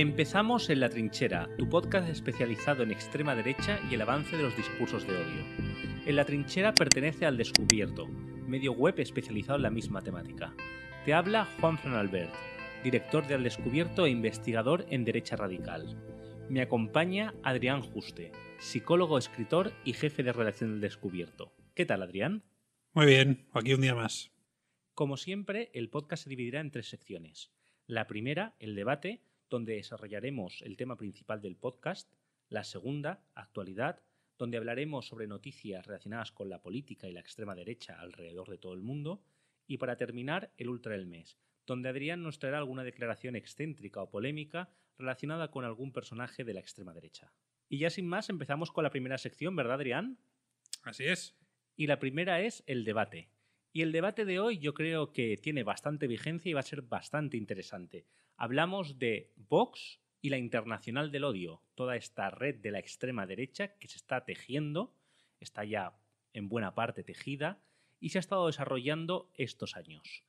Empezamos en La Trinchera, tu podcast especializado en extrema derecha y el avance de los discursos de odio. En La Trinchera pertenece al Descubierto, medio web especializado en la misma temática. Te habla Juan Fran Albert, director de Al Descubierto e investigador en derecha radical. Me acompaña Adrián Juste, psicólogo, escritor y jefe de redacción del Descubierto. ¿Qué tal, Adrián? Muy bien, aquí un día más. Como siempre, el podcast se dividirá en tres secciones. La primera, el debate, donde desarrollaremos el tema principal del podcast, la segunda, actualidad, donde hablaremos sobre noticias relacionadas con la política y la extrema derecha alrededor de todo el mundo, y para terminar, el Ultra del Mes, donde Adrián nos traerá alguna declaración excéntrica o polémica relacionada con algún personaje de la extrema derecha. Y ya sin más, empezamos con la primera sección, ¿verdad, Adrián? Así es. Y la primera es el debate. Y el debate de hoy yo creo que tiene bastante vigencia y va a ser bastante interesante. Hablamos de Vox y la Internacional del Odio, toda esta red de la extrema derecha que se está tejiendo, está ya en buena parte tejida y se ha estado desarrollando estos años.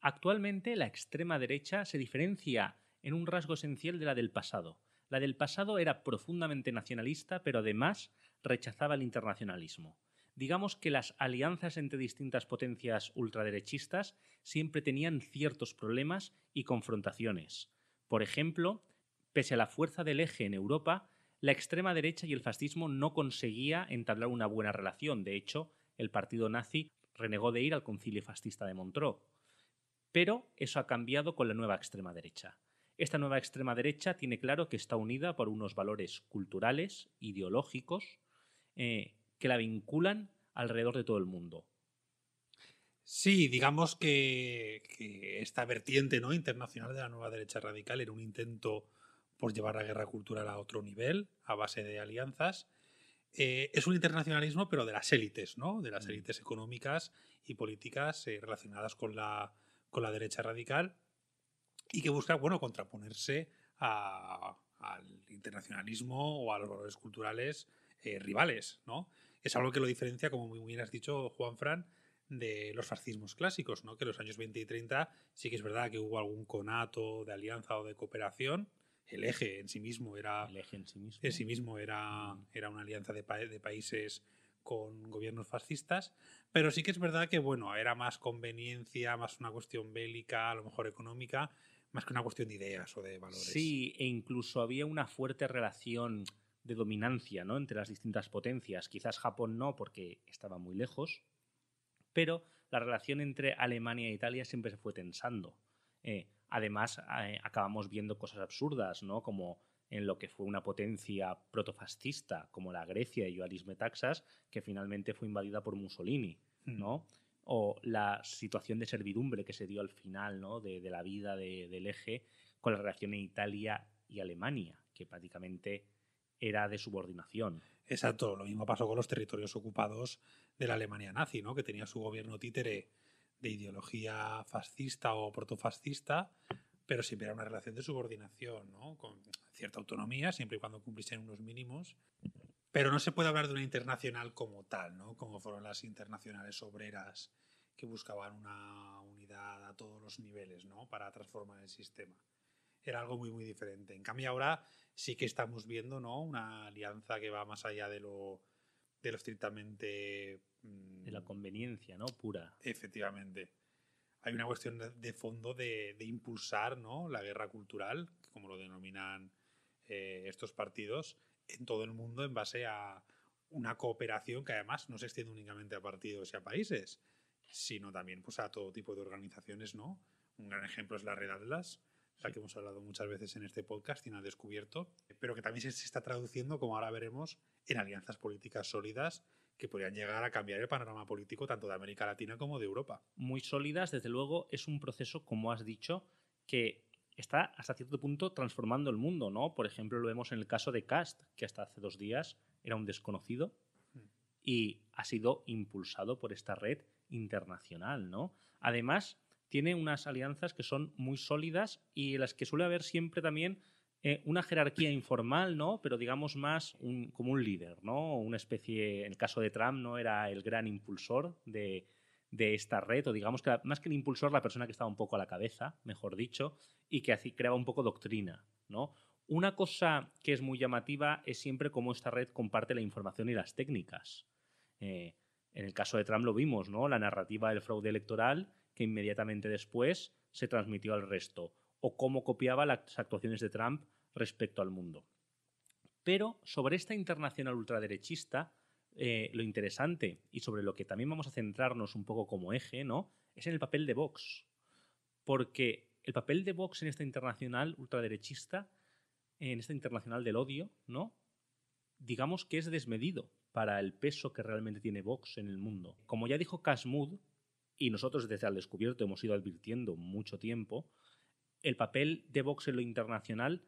Actualmente la extrema derecha se diferencia en un rasgo esencial de la del pasado. La del pasado era profundamente nacionalista, pero además rechazaba el internacionalismo digamos que las alianzas entre distintas potencias ultraderechistas siempre tenían ciertos problemas y confrontaciones. Por ejemplo, pese a la fuerza del eje en Europa, la extrema derecha y el fascismo no conseguía entablar una buena relación. De hecho, el partido nazi renegó de ir al concilio fascista de Montreux. Pero eso ha cambiado con la nueva extrema derecha. Esta nueva extrema derecha tiene claro que está unida por unos valores culturales, ideológicos, eh, que la vinculan alrededor de todo el mundo. Sí, digamos que, esta vertiente ¿no? internacional de la nueva derecha radical era un intento por llevar la guerra cultural a otro nivel, a base de alianzas. Eh, es un internacionalismo, pero de las élites, ¿no? De las mm. élites económicas y políticas eh, relacionadas con la, derecha radical y que busca, bueno, contraponerse al internacionalismo o a los valores culturales eh, rivales, ¿no? es algo que lo diferencia, como muy bien has dicho, Juan Fran, de los fascismos clásicos, ¿no? Que en los años 20 y 30 sí que es verdad que hubo algún conato de alianza o de cooperación. El eje en sí mismo era. sí era, mm. era una alianza de, de países con gobiernos fascistas, pero sí que es verdad que, bueno, era más conveniencia, más una cuestión bélica, a lo mejor económica, más que una cuestión de ideas o de valores. Sí, e incluso había una fuerte relación de dominancia ¿no? entre las distintas potencias. Quizás Japón no, porque estaba muy lejos, pero la relación entre Alemania e Italia siempre se fue tensando. Eh, además, eh, acabamos viendo cosas absurdas, ¿no? como en lo que fue una potencia protofascista como la Grecia y Ioannis Metaxas, que finalmente fue invadida por Mussolini, hmm. ¿no? O la situación de servidumbre que se dio al final de, la vida del eje con la relación en Italia y Alemania, que prácticamente era de subordinación. Exacto, lo mismo pasó con los territorios ocupados de la Alemania nazi, ¿no? que tenía su gobierno títere de ideología fascista o protofascista, pero siempre era una relación de subordinación, ¿no? con cierta autonomía, siempre y cuando cumpliesen unos mínimos. Pero no se puede hablar de una internacional como tal, ¿no? como fueron las internacionales obreras que buscaban una unidad a todos los niveles ¿no? para transformar el sistema era algo muy, muy diferente. En cambio, ahora sí que estamos viendo ¿no? una alianza que va más allá de lo, de estrictamente... de la mm, conveniencia, ¿no? Pura. Efectivamente. Hay una cuestión de fondo de, impulsar ¿no? la guerra cultural, como lo denominan eh, estos partidos, en todo el mundo en base a una cooperación que además no se extiende únicamente a partidos y a países, sino también pues, a todo tipo de organizaciones, ¿no? Un gran ejemplo es la Red Atlas, la que hemos hablado muchas veces en este podcast y no descubierto, pero que también se está traduciendo, como ahora veremos, en alianzas políticas sólidas que podrían llegar a cambiar el panorama político tanto de América Latina como de Europa. Muy sólidas, desde luego, es un proceso, como has dicho, que está hasta cierto punto transformando el mundo, ¿no? Por ejemplo, lo vemos en el caso de Cast, que hasta hace dos días era un desconocido hmm. y ha sido impulsado por esta red internacional, ¿no? Además, tiene unas alianzas que son muy sólidas y las que suele haber siempre también eh, una jerarquía informal, ¿no? Pero digamos más como un líder, ¿no? Una especie, en el caso de Trump, ¿no? Era el gran impulsor de, esta red, o digamos que más que el impulsor, la persona que estaba un poco a la cabeza, mejor dicho, y que así creaba un poco doctrina, ¿no? Una cosa que es muy llamativa es siempre cómo esta red comparte la información y las técnicas. Eh, en el caso de Trump lo vimos, ¿no? La narrativa del fraude electoral que inmediatamente después se transmitió al resto, o cómo copiaba las actuaciones de Trump respecto al mundo. Pero sobre esta internacional ultraderechista, eh, lo interesante y sobre lo que también vamos a centrarnos un poco como eje, ¿no? Es en el papel de Vox. Porque el papel de Vox en esta internacional ultraderechista, en esta internacional del odio, ¿no? Digamos que es desmedido para el peso que realmente tiene Vox en el mundo. Como ya dijo Kasmud, y nosotros desde el Descubierto hemos ido advirtiendo mucho tiempo, el papel de Vox en lo internacional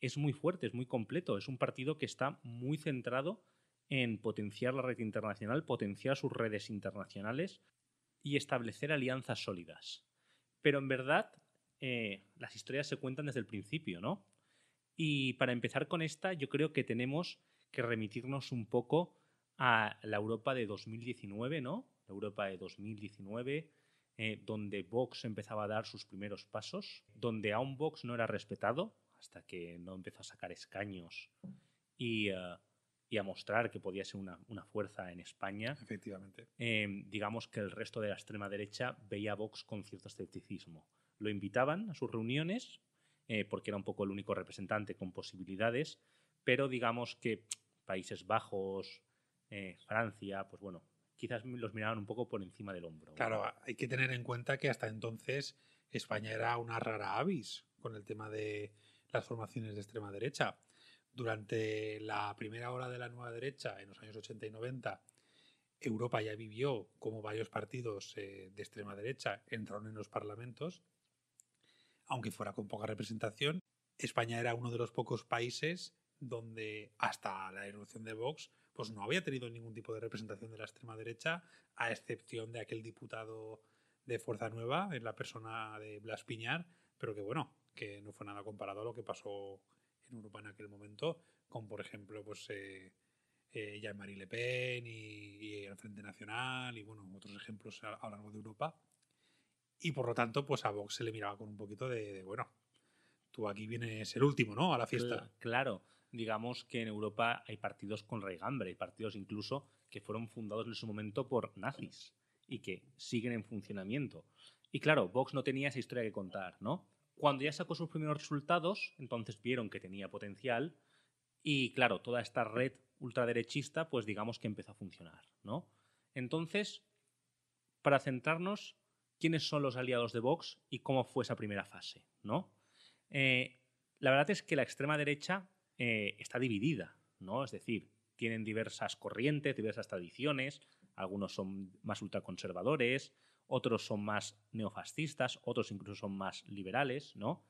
es muy fuerte, es muy completo. Es un partido que está muy centrado en potenciar la red internacional, potenciar sus redes internacionales y establecer alianzas sólidas. Pero en verdad, eh, las historias se cuentan desde el principio, ¿no? Y para empezar con esta, yo creo que tenemos que remitirnos un poco a la Europa de 2019, ¿no? la Europa de 2019, eh, donde Vox empezaba a dar sus primeros pasos, donde aún Vox no era respetado hasta que no empezó a sacar escaños y, eh, a mostrar que podía ser una, fuerza en España. Efectivamente. Eh, digamos que el resto de la extrema derecha veía a Vox con cierto escepticismo. Lo invitaban a sus reuniones porque era un poco el único representante con posibilidades, pero digamos que Países Bajos, Francia, pues bueno, quizás los miraban un poco por encima del hombro. Claro, hay que tener en cuenta que hasta entonces España era una rara avis con el tema de las formaciones de extrema derecha. Durante la primera hora de la nueva derecha, en los años 80 y 90, Europa ya vivió como varios partidos eh, de extrema derecha entraron en los parlamentos, aunque fuera con poca representación. España era uno de los pocos países donde hasta la erupción de Vox pues no había tenido ningún tipo de representación de la extrema derecha, a excepción de aquel diputado de Fuerza Nueva, en la persona de Blas Piñar, pero que bueno, que no fue nada comparado a lo que pasó en Europa en aquel momento, con por ejemplo, pues eh, eh, Jean-Marie Le Pen y, el Frente Nacional y bueno, otros ejemplos a, lo largo de Europa. Y por lo tanto, pues a Vox se le miraba con un poquito de bueno, tú aquí vienes el último, ¿no? A la fiesta. Claro digamos que en Europa hay partidos con raigambre, hay partidos incluso que fueron fundados en su momento por nazis y que siguen en funcionamiento. Y claro, Vox no tenía esa historia que contar, ¿no? Cuando ya sacó sus primeros resultados, entonces vieron que tenía potencial y claro, toda esta red ultraderechista, pues digamos que empezó a funcionar, ¿no? Entonces, para centrarnos, ¿quiénes son los aliados de Vox y cómo fue esa primera fase, ¿no? Eh, la verdad es que la extrema derecha eh, está dividida, ¿no? Es decir, tienen diversas corrientes, diversas tradiciones, algunos son más ultraconservadores, otros son más neofascistas, otros incluso son más liberales, ¿no?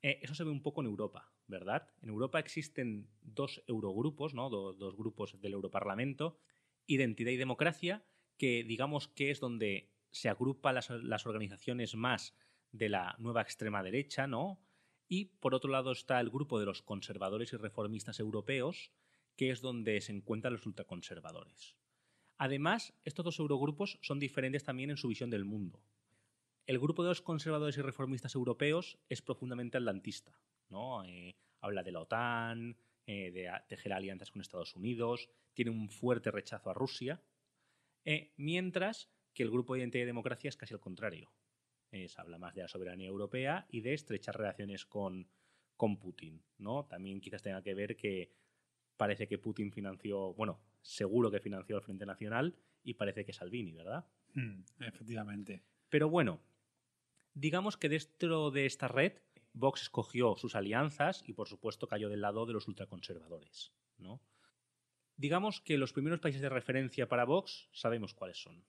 Eh, eso se ve un poco en Europa, ¿verdad? En Europa existen dos eurogrupos, ¿no? dos grupos del Europarlamento, Identidad y Democracia, que digamos que es donde se agrupan las, las organizaciones más de la nueva extrema derecha, ¿no? Y por otro lado está el grupo de los conservadores y reformistas europeos, que es donde se encuentran los ultraconservadores. Además, estos dos eurogrupos son diferentes también en su visión del mundo. El grupo de los conservadores y reformistas europeos es profundamente atlantista. Eh, habla de la OTAN, eh, de tejer alianzas con Estados Unidos, tiene un fuerte rechazo a Rusia, eh, mientras que el grupo de identidad y democracia es casi al contrario. Eh, habla más de la soberanía europea y de estrechas relaciones con, con Putin. ¿no? También quizás tenga que ver que parece que Putin financió, bueno, seguro que financió el Frente Nacional y parece que Salvini, ¿verdad? Hmm, efectivamente. Pero bueno, digamos que dentro de esta red, Vox escogió sus alianzas y por supuesto cayó del lado de los ultraconservadores, ¿no? Digamos que los primeros países de referencia para Vox sabemos cuáles son.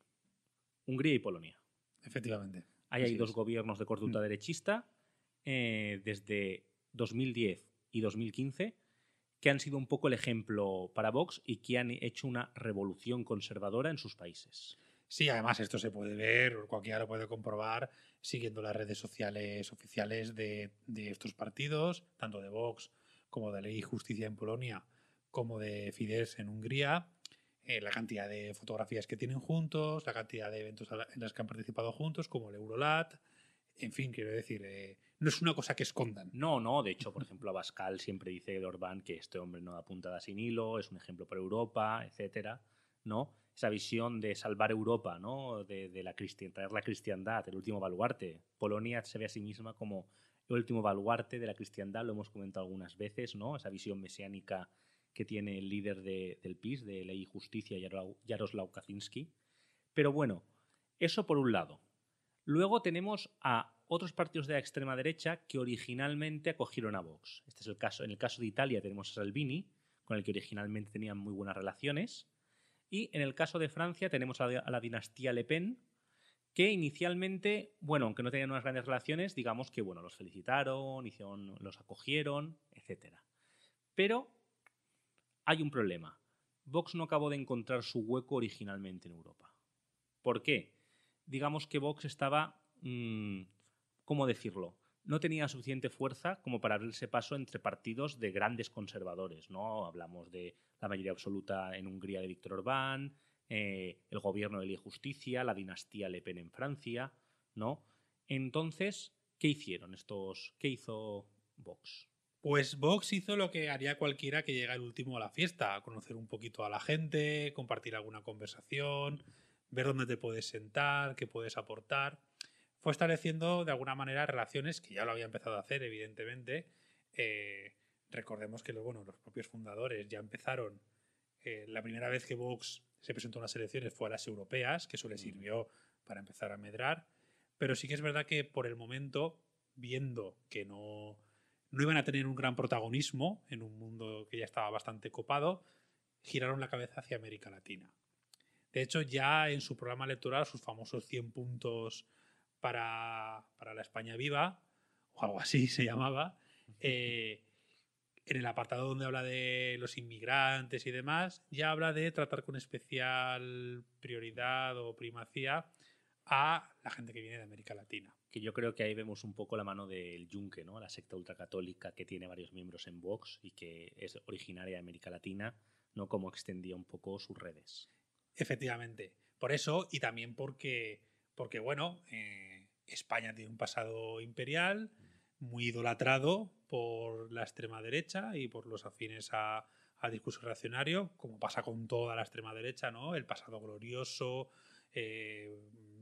Hungría y Polonia. Efectivamente hay dos gobiernos de corte mm. derechista eh, desde 2010 y 2015 que han sido un poco el ejemplo para Vox y que han hecho una revolución conservadora en sus países. Sí, además esto se puede ver, cualquiera lo puede comprobar siguiendo las redes sociales oficiales de estos partidos, tanto de Vox como de Ley y Justicia en Polonia, como de Fidesz en Hungría, eh, la cantidad de fotografías que tienen juntos, la cantidad de eventos en los que han participado juntos, como el Eurolat. En fin, quiero decir, eh, no es una cosa que escondan. No, no, de hecho, por ejemplo, Abascal siempre dice de Orbán que este hombre no da puntada sin hilo, es un ejemplo para Europa, etcétera, ¿no? Esa visión de salvar Europa, ¿no? De, de la traer la cristiandad, el último baluarte. Polonia se ve a sí misma como el último baluarte de la cristiandad, lo hemos comentado algunas veces, ¿no? Esa visión mesiánica que tiene el líder del PIS, de Ley y Justicia, Jaroslaw Kaczynski. Pero bueno, eso por un lado. Luego tenemos a otros partidos de la extrema derecha que originalmente acogieron a Vox. Este es el caso. En el caso de Italia tenemos a Salvini, con el que originalmente tenían muy buenas relaciones. Y en el caso de Francia tenemos a, la dinastía Le Pen, que inicialmente, bueno, aunque no tenían unas grandes relaciones, digamos que bueno, los felicitaron, hicieron, los acogieron, etc. Pero hay un problema. Vox no acabó de encontrar su hueco originalmente en Europa. ¿Por qué? Digamos que Vox estaba, mm, ¿cómo decirlo? No tenía suficiente fuerza como para abrirse paso entre partidos de grandes conservadores, ¿no? Hablamos de la mayoría absoluta en Hungría de Víctor Orbán, eh, el gobierno de Ley Justicia, la dinastía Le Pen en Francia, ¿no? Entonces, ¿qué hicieron estos? ¿Qué hizo Vox? Pues Vox hizo lo que haría cualquiera que llega el último a la fiesta, conocer un poquito a la gente, compartir alguna conversación, ver dónde te puedes sentar, qué puedes aportar. Fue estableciendo de alguna manera relaciones que ya lo había empezado a hacer, evidentemente. Eh, recordemos que bueno, los propios fundadores ya empezaron. Eh, la primera vez que Vox se presentó a las elecciones fue a las europeas, que eso le mm. sirvió para empezar a medrar. Pero sí que es verdad que por el momento, viendo que no no iban a tener un gran protagonismo en un mundo que ya estaba bastante copado, giraron la cabeza hacia América Latina. De hecho, ya en su programa electoral, sus famosos 100 puntos para, la España viva, o algo así se llamaba, eh, en el apartado donde habla de los inmigrantes y demás, ya habla de tratar con especial prioridad o primacía a la gente que viene de América Latina que yo creo que ahí vemos un poco la mano del Yunque, ¿no? la secta ultracatólica que tiene varios miembros en Vox y que es originaria de América Latina, ¿no? cómo extendía un poco sus redes. Efectivamente. Por eso y también porque, porque bueno, eh, España tiene un pasado imperial muy idolatrado por la extrema derecha y por los afines a, a discurso reaccionario, como pasa con toda la extrema derecha, ¿no? El pasado glorioso, eh,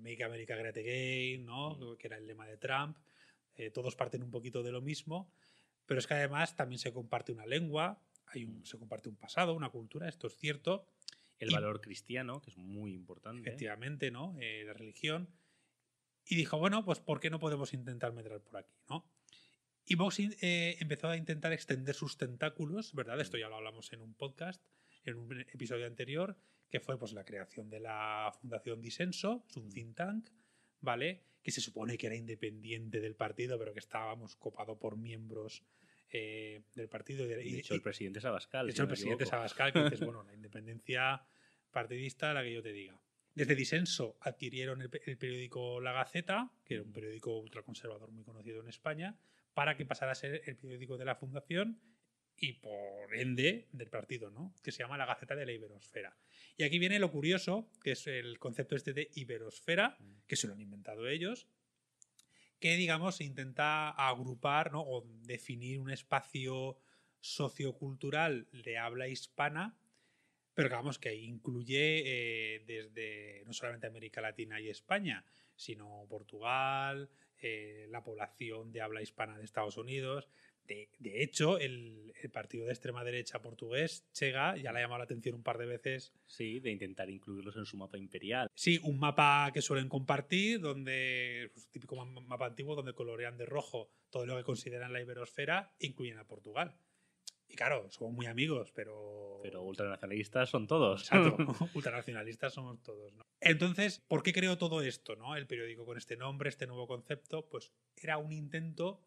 Make America Great Again, ¿no? Mm. que era el lema de Trump. Eh, todos parten un poquito de lo mismo, pero es que además también se comparte una lengua, hay un, mm. se comparte un pasado, una cultura, esto es cierto. El valor cristiano, que es muy importante. Efectivamente, ¿no? Eh, la religión. Y dijo, bueno, pues ¿por qué no podemos intentar meter por aquí, no? Y Vox eh, empezó a intentar extender sus tentáculos, ¿verdad? Mm. Esto ya lo hablamos en un podcast, en un episodio anterior, que fue pues, la creación de la Fundación Disenso, es un mm. think tank, ¿vale? Que se supone que era independiente del partido, pero que estábamos copado por miembros eh, del partido. De, hecho, el presidente Sabascal hecho, el presidente que dices, bueno, la independencia partidista, la que yo te diga. Desde Disenso adquirieron el periódico La Gaceta, que era un mm. periódico ultraconservador muy conocido en España, para que pasara a ser el periódico de la Fundación y por ende del partido, Que se llama la Gaceta de la Iberosfera. Y aquí viene lo curioso, que es el concepto este de Iberosfera, mm. que se lo han inventado ellos, que digamos intenta agrupar o definir un espacio sociocultural de habla hispana, pero que incluye eh, desde no solamente América Latina y España, sino Portugal, eh, la población de habla hispana de Estados Unidos, de, hecho, el, partido de extrema derecha portugués, Chega, ya le ha llamado la atención un par de veces. Sí, de intentar incluirlos en su mapa imperial. Sí, un mapa que suelen compartir, donde pues, típico mapa antiguo, donde colorean de rojo todo lo que consideran la iberosfera, incluyen a Portugal. Y claro, somos muy amigos, pero. Pero ultranacionalistas son todos. Exacto, ultranacionalistas somos todos, ¿no? Entonces, ¿por qué creó todo esto, ¿no? El periódico con este nombre, este nuevo concepto, pues era un intento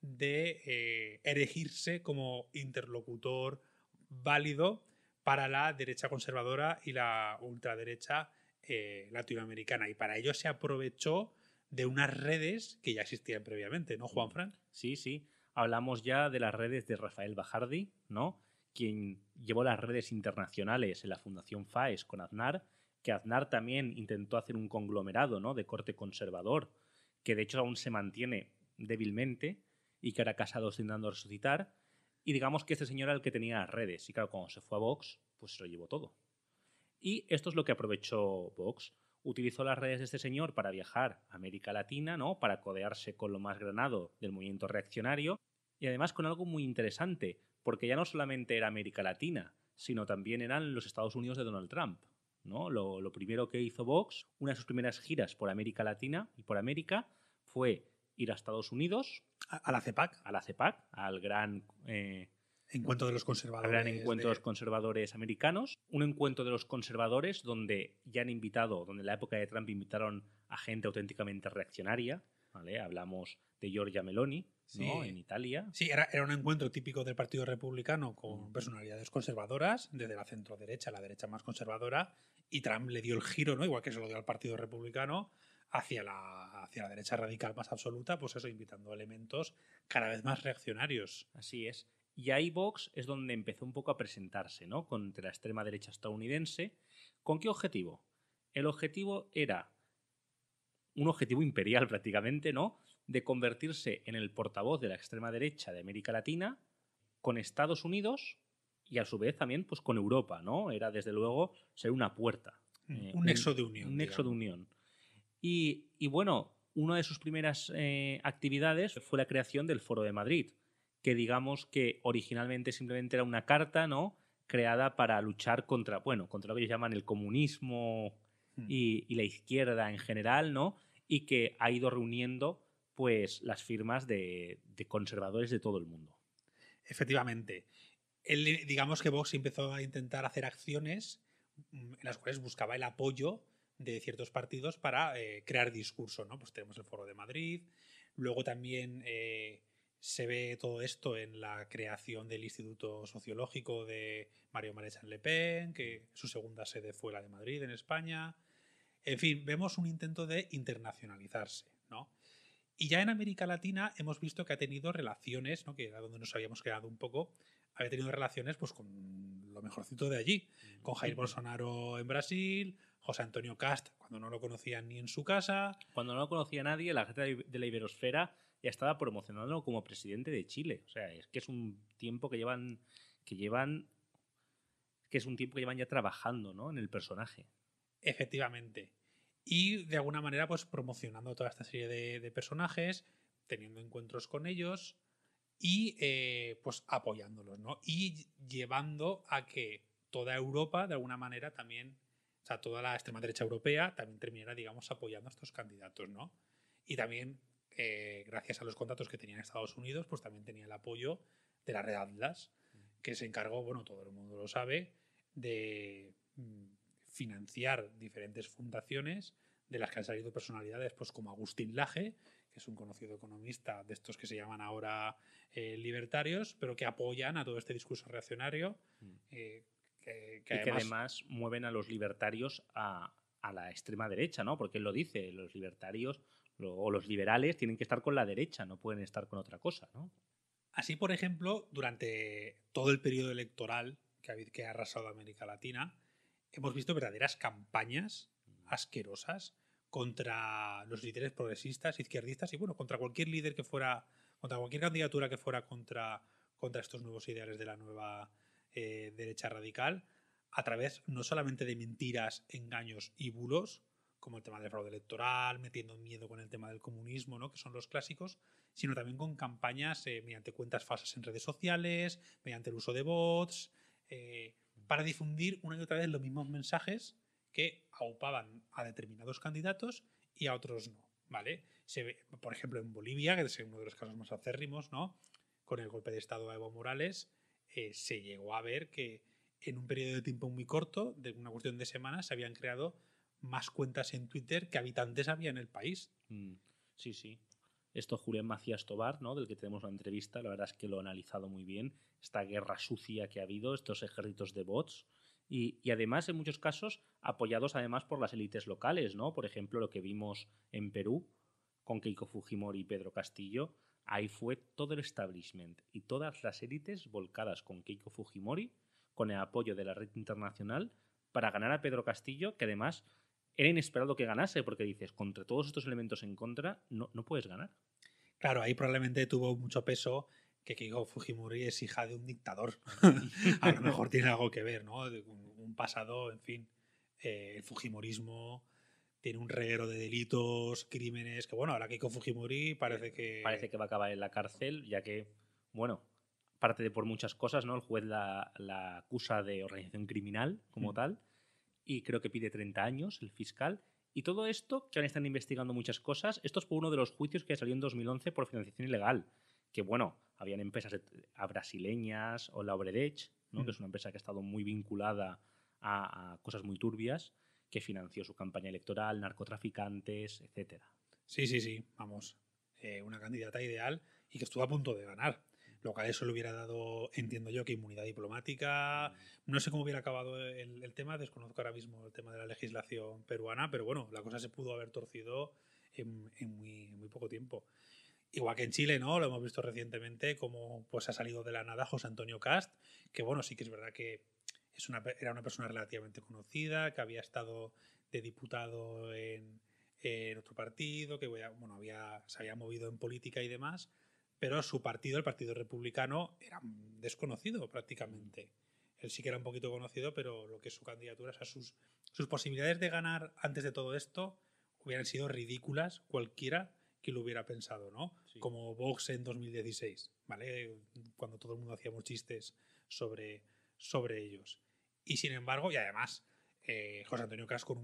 de eh, erigirse como interlocutor válido para la derecha conservadora y la ultraderecha eh, latinoamericana. Y para ello se aprovechó de unas redes que ya existían previamente, ¿no, Juan Fran? Sí, sí. Hablamos ya de las redes de Rafael Bajardi, ¿no? Quien llevó las redes internacionales en la Fundación FAES con Aznar, que Aznar también intentó hacer un conglomerado, ¿no? De corte conservador, que de hecho aún se mantiene débilmente, y que era casado intentando resucitar. Y digamos que este señor era el que tenía las redes. Y claro, cuando se fue a Vox, pues se lo llevó todo. Y esto es lo que aprovechó Vox. Utilizó las redes de este señor para viajar a América Latina, ¿no? Para codearse con lo más granado del movimiento reaccionario. Y además con algo muy interesante, porque ya no solamente era América Latina, sino también eran los Estados Unidos de Donald Trump. ¿no? lo primero que hizo Vox, una de sus primeras giras por América Latina y por América, fue ir a Estados Unidos. A, la CEPAC. A la CEPAC, al gran... Eh, encuentro de los conservadores. Gran encuentro de los conservadores americanos. Un encuentro de los conservadores donde ya han invitado, donde en la época de Trump invitaron a gente auténticamente reaccionaria. ¿vale? Hablamos de Giorgia Meloni, En Italia. Sí, era, era, un encuentro típico del Partido Republicano con personalidades conservadoras, desde la centro derecha a la derecha más conservadora, y Trump le dio el giro, ¿no? Igual que se lo dio al Partido Republicano, hacia la, hacia la derecha radical más absoluta, pues eso, invitando elementos cada vez más reaccionarios. Así es. Y ahí Vox es donde empezó un poco a presentarse, ¿no? Contra la extrema derecha estadounidense. ¿Con qué objetivo? El objetivo era un objetivo imperial prácticamente, ¿no? De convertirse en el portavoz de la extrema derecha de América Latina con Estados Unidos y a su vez también pues con Europa, ¿no? Era desde luego ser una puerta. Mm, eh, un nexo de unión. Un nexo de unión. Y, bueno, una de sus primeras eh, actividades fue la creación del Foro de Madrid, que digamos que originalmente simplemente era una carta, ¿no? Creada para luchar contra, bueno, contra lo que ellos llaman el comunismo hmm. y, la izquierda en general, ¿no? Y que ha ido reuniendo, pues, las firmas de, conservadores de todo el mundo. Efectivamente. Eh, digamos que Vox empezó a intentar hacer acciones mm, en las cuales buscaba el apoyo de ciertos partidos para eh, crear discurso, ¿no? Pues tenemos el Foro de Madrid, luego también eh, se ve todo esto en la creación del Instituto Sociológico de Mario Marechal Le Pen, que su segunda sede fue la de Madrid, en España. En fin, vemos un intento de internacionalizarse, ¿no? Y ya en América Latina hemos visto que ha tenido relaciones, que era donde nos habíamos quedado un poco, había tenido relaciones pues, con lo mejorcito de allí, mm. con Jair Bolsonaro en Brasil, José Antonio Cast, cuando no lo conocían ni en su casa. Cuando no lo conocía nadie, la gente de la Iberosfera ya estaba promocionándolo como presidente de Chile. O sea, es que es un tiempo que llevan. que llevan. que es un tiempo que llevan ya trabajando, ¿no? En el personaje. Efectivamente. Y de alguna manera, pues promocionando toda esta serie de, personajes, teniendo encuentros con ellos y eh, pues apoyándolos, ¿no? Y llevando a que toda Europa, de alguna manera, también toda la extrema derecha europea también terminará, digamos, apoyando a estos candidatos, ¿no? Y también, eh, gracias a los contratos que tenían Estados Unidos, pues también tenía el apoyo de la Red Atlas, mm. que se encargó, bueno, todo el mundo lo sabe, de mm, financiar diferentes fundaciones de las que han salido personalidades pues como Agustín Laje, que es un conocido economista de estos que se llaman ahora eh, libertarios, pero que apoyan a todo este discurso reaccionario, mm. eh, eh, que y además... que además mueven a los libertarios a, a, la extrema derecha, ¿no? Porque él lo dice, los libertarios o los liberales tienen que estar con la derecha, no pueden estar con otra cosa, ¿no? Así, por ejemplo, durante todo el periodo electoral que ha arrasado América Latina, hemos visto verdaderas campañas asquerosas contra los líderes progresistas, izquierdistas y bueno, contra cualquier líder que fuera, contra cualquier candidatura que fuera contra, contra estos nuevos ideales de la nueva eh, derecha radical a través no solamente de mentiras, engaños y bulos, como el tema del fraude electoral, metiendo miedo con el tema del comunismo, ¿no? que son los clásicos, sino también con campañas eh, mediante cuentas falsas en redes sociales, mediante el uso de bots, eh, para difundir una y otra vez los mismos mensajes que aupaban a determinados candidatos y a otros no. ¿vale? Se ve, por ejemplo, en Bolivia, que es uno de los casos más acérrimos, ¿no? con el golpe de Estado a Evo Morales, eh, se llegó a ver que en un periodo de tiempo muy corto, de una cuestión de semanas, se habían creado más cuentas en Twitter que habitantes había en el país. Mm, sí, sí. Esto Julián Macías Tobar, ¿no? del que tenemos la entrevista, la verdad es que lo ha analizado muy bien, esta guerra sucia que ha habido, estos ejércitos de bots, y, y, además en muchos casos apoyados además por las élites locales, ¿no? Por ejemplo, lo que vimos en Perú con Keiko Fujimori y Pedro Castillo, Ahí fue todo el establishment y todas las élites volcadas con Keiko Fujimori, con el apoyo de la red internacional, para ganar a Pedro Castillo, que además era inesperado que ganase, porque dices, contra todos estos elementos en contra, no, no puedes ganar. Claro, ahí probablemente tuvo mucho peso que Keiko Fujimori es hija de un dictador. a lo mejor tiene algo que ver, ¿no? un pasado, en fin, eh, Fujimorismo tiene un reguero de delitos, crímenes, que bueno, ahora que con Fujimori parece eh, que... Parece que va a acabar en la cárcel, ya que, bueno, parte de por muchas cosas, ¿no? El juez la, la acusa de organización criminal como mm. tal, y creo que pide 30 años el fiscal. Y todo esto, que ahora están investigando muchas cosas, esto es por uno de los juicios que salió en 2011 por financiación ilegal, que bueno, habían empresas brasileñas o la Obredech, ¿no? Mm. que es una empresa que ha estado muy vinculada a cosas muy turbias que financió su campaña electoral, narcotraficantes, etc. Sí, sí, sí, vamos. Eh, una candidata ideal y que estuvo a punto de ganar. Lo que a eso le hubiera dado, entiendo yo, que inmunidad diplomática. Mm. No sé cómo hubiera acabado el, tema, desconozco ahora mismo el tema de la legislación peruana, pero bueno, la cosa se pudo haber torcido en, muy, poco tiempo. Igual que en Chile, ¿no? Lo hemos visto recientemente, como pues ha salido de la nada José Antonio Cast, que bueno, sí que es verdad que era una persona relativamente conocida, que había estado de diputado en, otro partido, que había, se había movido en política y demás, pero su partido, el Partido Republicano, era desconocido prácticamente. Mm. Él sí que era un poquito conocido, pero lo que es su candidatura, o sea, sus, posibilidades de ganar antes de todo esto hubieran sido ridículas cualquiera que lo hubiera pensado, ¿no? Como Vox en 2016, ¿vale? Cuando todo el mundo hacíamos chistes sobre, sobre ellos. Y sin embargo, y además, eh, José Antonio Cas con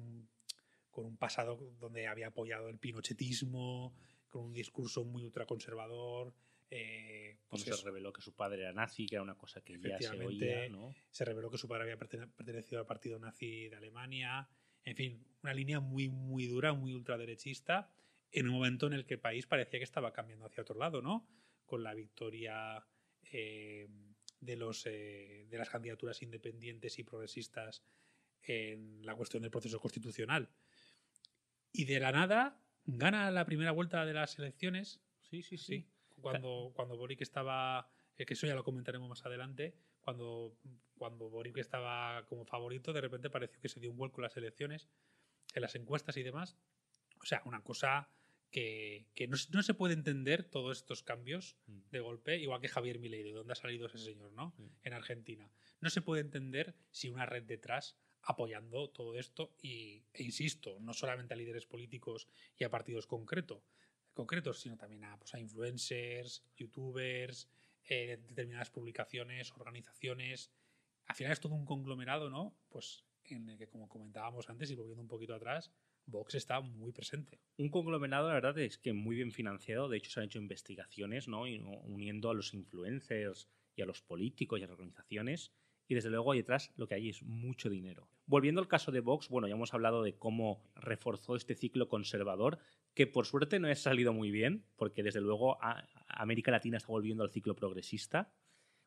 un, pasado donde había apoyado el pinochetismo, con un discurso muy ultraconservador. Eh, pues se reveló que su padre era nazi, que era una cosa que ya se oía, ¿no? Se reveló que su padre había pertenecido al partido nazi de Alemania. En fin, una línea muy, muy dura, muy ultraderechista, en un momento en el que el país parecía que estaba cambiando hacia otro lado, ¿no? Con la victoria eh, de, los, eh, de las candidaturas independientes y progresistas en la cuestión del proceso constitucional. Y de la nada gana la primera vuelta de las elecciones. Sí, sí, sí. Cuando, cuando Boric estaba, eh, que eso ya lo comentaremos más adelante, cuando, cuando Boric estaba como favorito, de repente pareció que se dio un vuelco en las elecciones, en las encuestas y demás. O sea, una cosa que, no, se puede entender todos estos cambios mm. de golpe, igual que Javier Milei, de dónde ha salido ese señor, ¿no? Mm. En Argentina. No se puede entender si una red detrás apoyando todo esto y, e insisto, no solamente a líderes políticos y a partidos concreto, concretos, sino también a, pues, influencers, youtubers, eh, determinadas publicaciones, organizaciones. Al final es todo un conglomerado, ¿no? Pues en el que, como comentábamos antes y volviendo un poquito atrás, Vox está muy presente. Un conglomerado, la verdad, es que muy bien financiado. De hecho, se han hecho investigaciones, ¿no? Uniendo a los influencers y a los políticos y a las organizaciones. Y desde luego, ahí detrás lo que hay es mucho dinero. Volviendo al caso de Vox, bueno, ya hemos hablado de cómo reforzó este ciclo conservador, que por suerte no ha salido muy bien, porque desde luego América Latina está volviendo al ciclo progresista.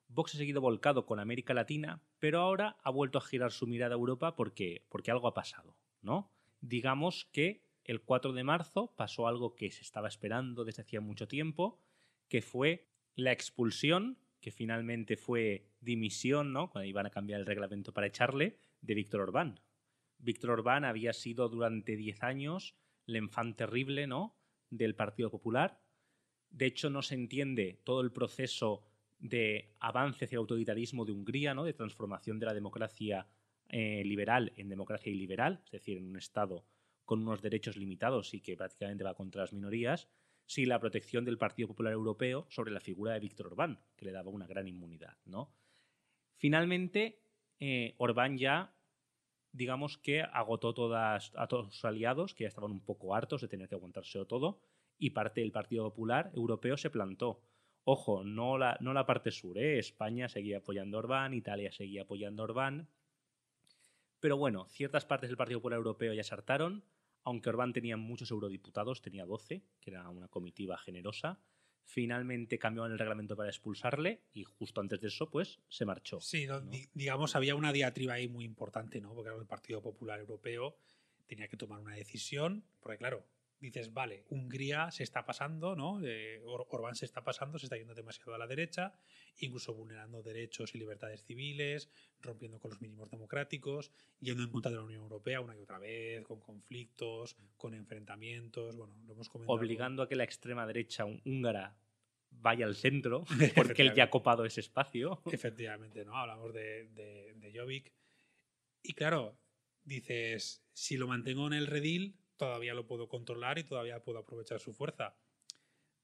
Vox ha seguido volcado con América Latina, pero ahora ha vuelto a girar su mirada a Europa porque, porque algo ha pasado, ¿no? digamos que el 4 de marzo pasó algo que se estaba esperando desde hacía mucho tiempo, que fue la expulsión, que finalmente fue dimisión, ¿no? Cuando iban a cambiar el reglamento para echarle, de Víctor Orbán. Víctor Orbán había sido durante 10 años el enfant terrible, Del Partido Popular. De hecho, no se entiende todo el proceso de avance hacia el autoritarismo de Hungría, ¿no? De transformación de la democracia eh, liberal en democracia liberal es decir, en un Estado con unos derechos limitados y que prácticamente va contra las minorías, si la protección del Partido Popular Europeo sobre la figura de Víctor Orbán, que le daba una gran inmunidad. ¿no? Finalmente, eh, Orbán ya, digamos que agotó todas, a todos sus aliados, que ya estaban un poco hartos de tener que aguantarse todo, y parte del Partido Popular Europeo se plantó. Ojo, no la, no la parte sur, ¿eh? España seguía apoyando a Orbán, Italia seguía apoyando a Orbán, pero bueno, ciertas partes del Partido Popular Europeo ya se aunque Orbán tenía muchos eurodiputados, tenía 12, que era una comitiva generosa. Finalmente en el reglamento para expulsarle y justo antes de eso, pues, se marchó. Sí, digamos, había una diatriba ahí muy importante, ¿no? Porque el Partido Popular Europeo tenía que tomar una decisión, porque claro, dices, vale, Hungría se está pasando, ¿no? Eh, Orbán se está pasando, se está yendo demasiado a la derecha, incluso vulnerando derechos y libertades civiles, rompiendo con los mínimos democráticos, yendo en contra de la Unión Europea una y otra vez, con conflictos, con enfrentamientos, bueno, lo hemos comentado. Obligando a que la extrema derecha húngara vaya al centro, porque él ya ha copado ese espacio. Efectivamente, ¿no? Hablamos de, de, de Y claro, dices, si lo mantengo en el redil, todavía lo puedo controlar y todavía puedo aprovechar su fuerza.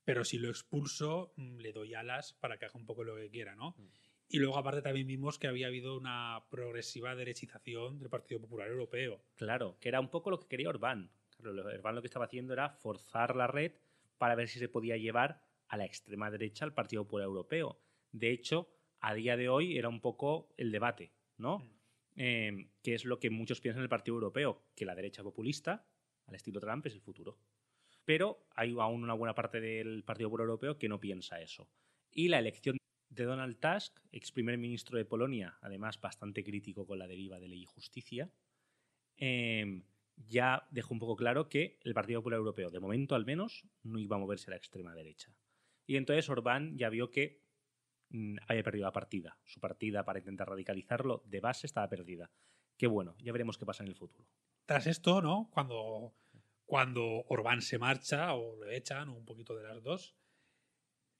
Pero si lo expulso, mm, le doy alas para que haga un poco lo que quiera, ¿no? Mm. Y luego, aparte, también vimos que había habido una progresiva derechización del Partido Popular Europeo. Claro, que era un poco lo que quería Orbán. Orbán lo que estaba haciendo era forzar la red para ver si se podía llevar a la extrema derecha al Partido Popular Europeo. De hecho, a día de hoy era un poco el debate, ¿no? Mm. Eh, que es lo que muchos piensan en el Partido Europeo, que la derecha populista al estilo Trump es el futuro. Pero hay aún una buena parte del Partido Popular Europeo que no piensa eso. Y la elección de Donald Tusk, ex primer ministro de Polonia, además bastante crítico con la deriva de ley y justicia, em, ya dejó un poco claro que el Partido Popular Europeo, de momento al menos, no iba a moverse a la extrema derecha. Y entonces Orbán ya vio que mm, había perdido la partida. Su partida para intentar radicalizarlo de base estaba perdida. Que bueno, ya veremos qué pasa en el futuro tras esto, ¿no? Cuando, cuando Orbán se marcha o lo echan, o un poquito de las dos,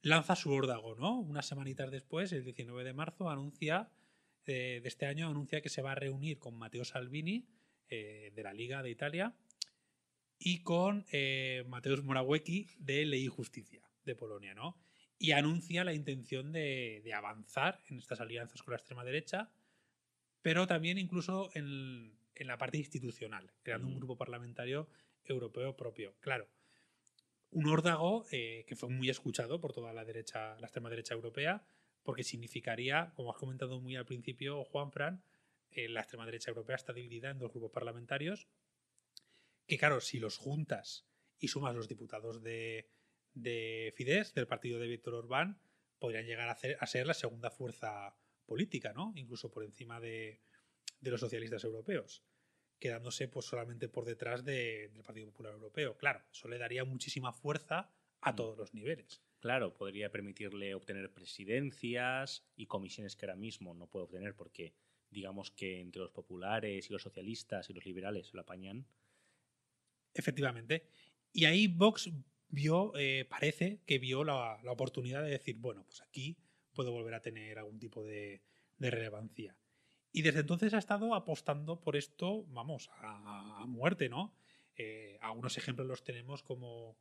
lanza su órdago, ¿no? Unas semanitas después, el 19 de marzo, anuncia, eh, de este año, anuncia que se va a reunir con Mateo Salvini, eh, de la Liga de Italia, y con eh, Mateusz Morawiecki, de Ley y Justicia, de Polonia, ¿no? Y anuncia la intención de, de avanzar en estas alianzas con la extrema derecha, pero también incluso en, en la parte institucional, creando un mm. grupo parlamentario europeo propio. Claro, un órdago eh, que fue muy escuchado por toda la derecha, la extrema derecha europea, porque significaría, como has comentado muy al principio, Juan Fran, eh, la extrema derecha europea está dividida en dos grupos parlamentarios, que claro, si los juntas y sumas los diputados de, de Fidesz, del partido de Víctor Orbán, podrían llegar a, ser, la segunda fuerza política, ¿no? Incluso por encima de los socialistas europeos quedándose pues solamente por detrás del Partido Popular Europeo. Claro, eso le daría muchísima fuerza a mm. todos los niveles. Claro, podría permitirle obtener presidencias y comisiones que ahora mismo no puede obtener porque digamos que entre los populares y los socialistas y los liberales se lo apañan. Efectivamente. Y ahí Vox vio, eh, parece que vio la, oportunidad de decir, bueno, pues aquí puedo volver a tener algún tipo de relevancia. Y desde entonces ha estado apostando por esto, vamos, a, muerte, ¿no? Eh, algunos ejemplos los tenemos como,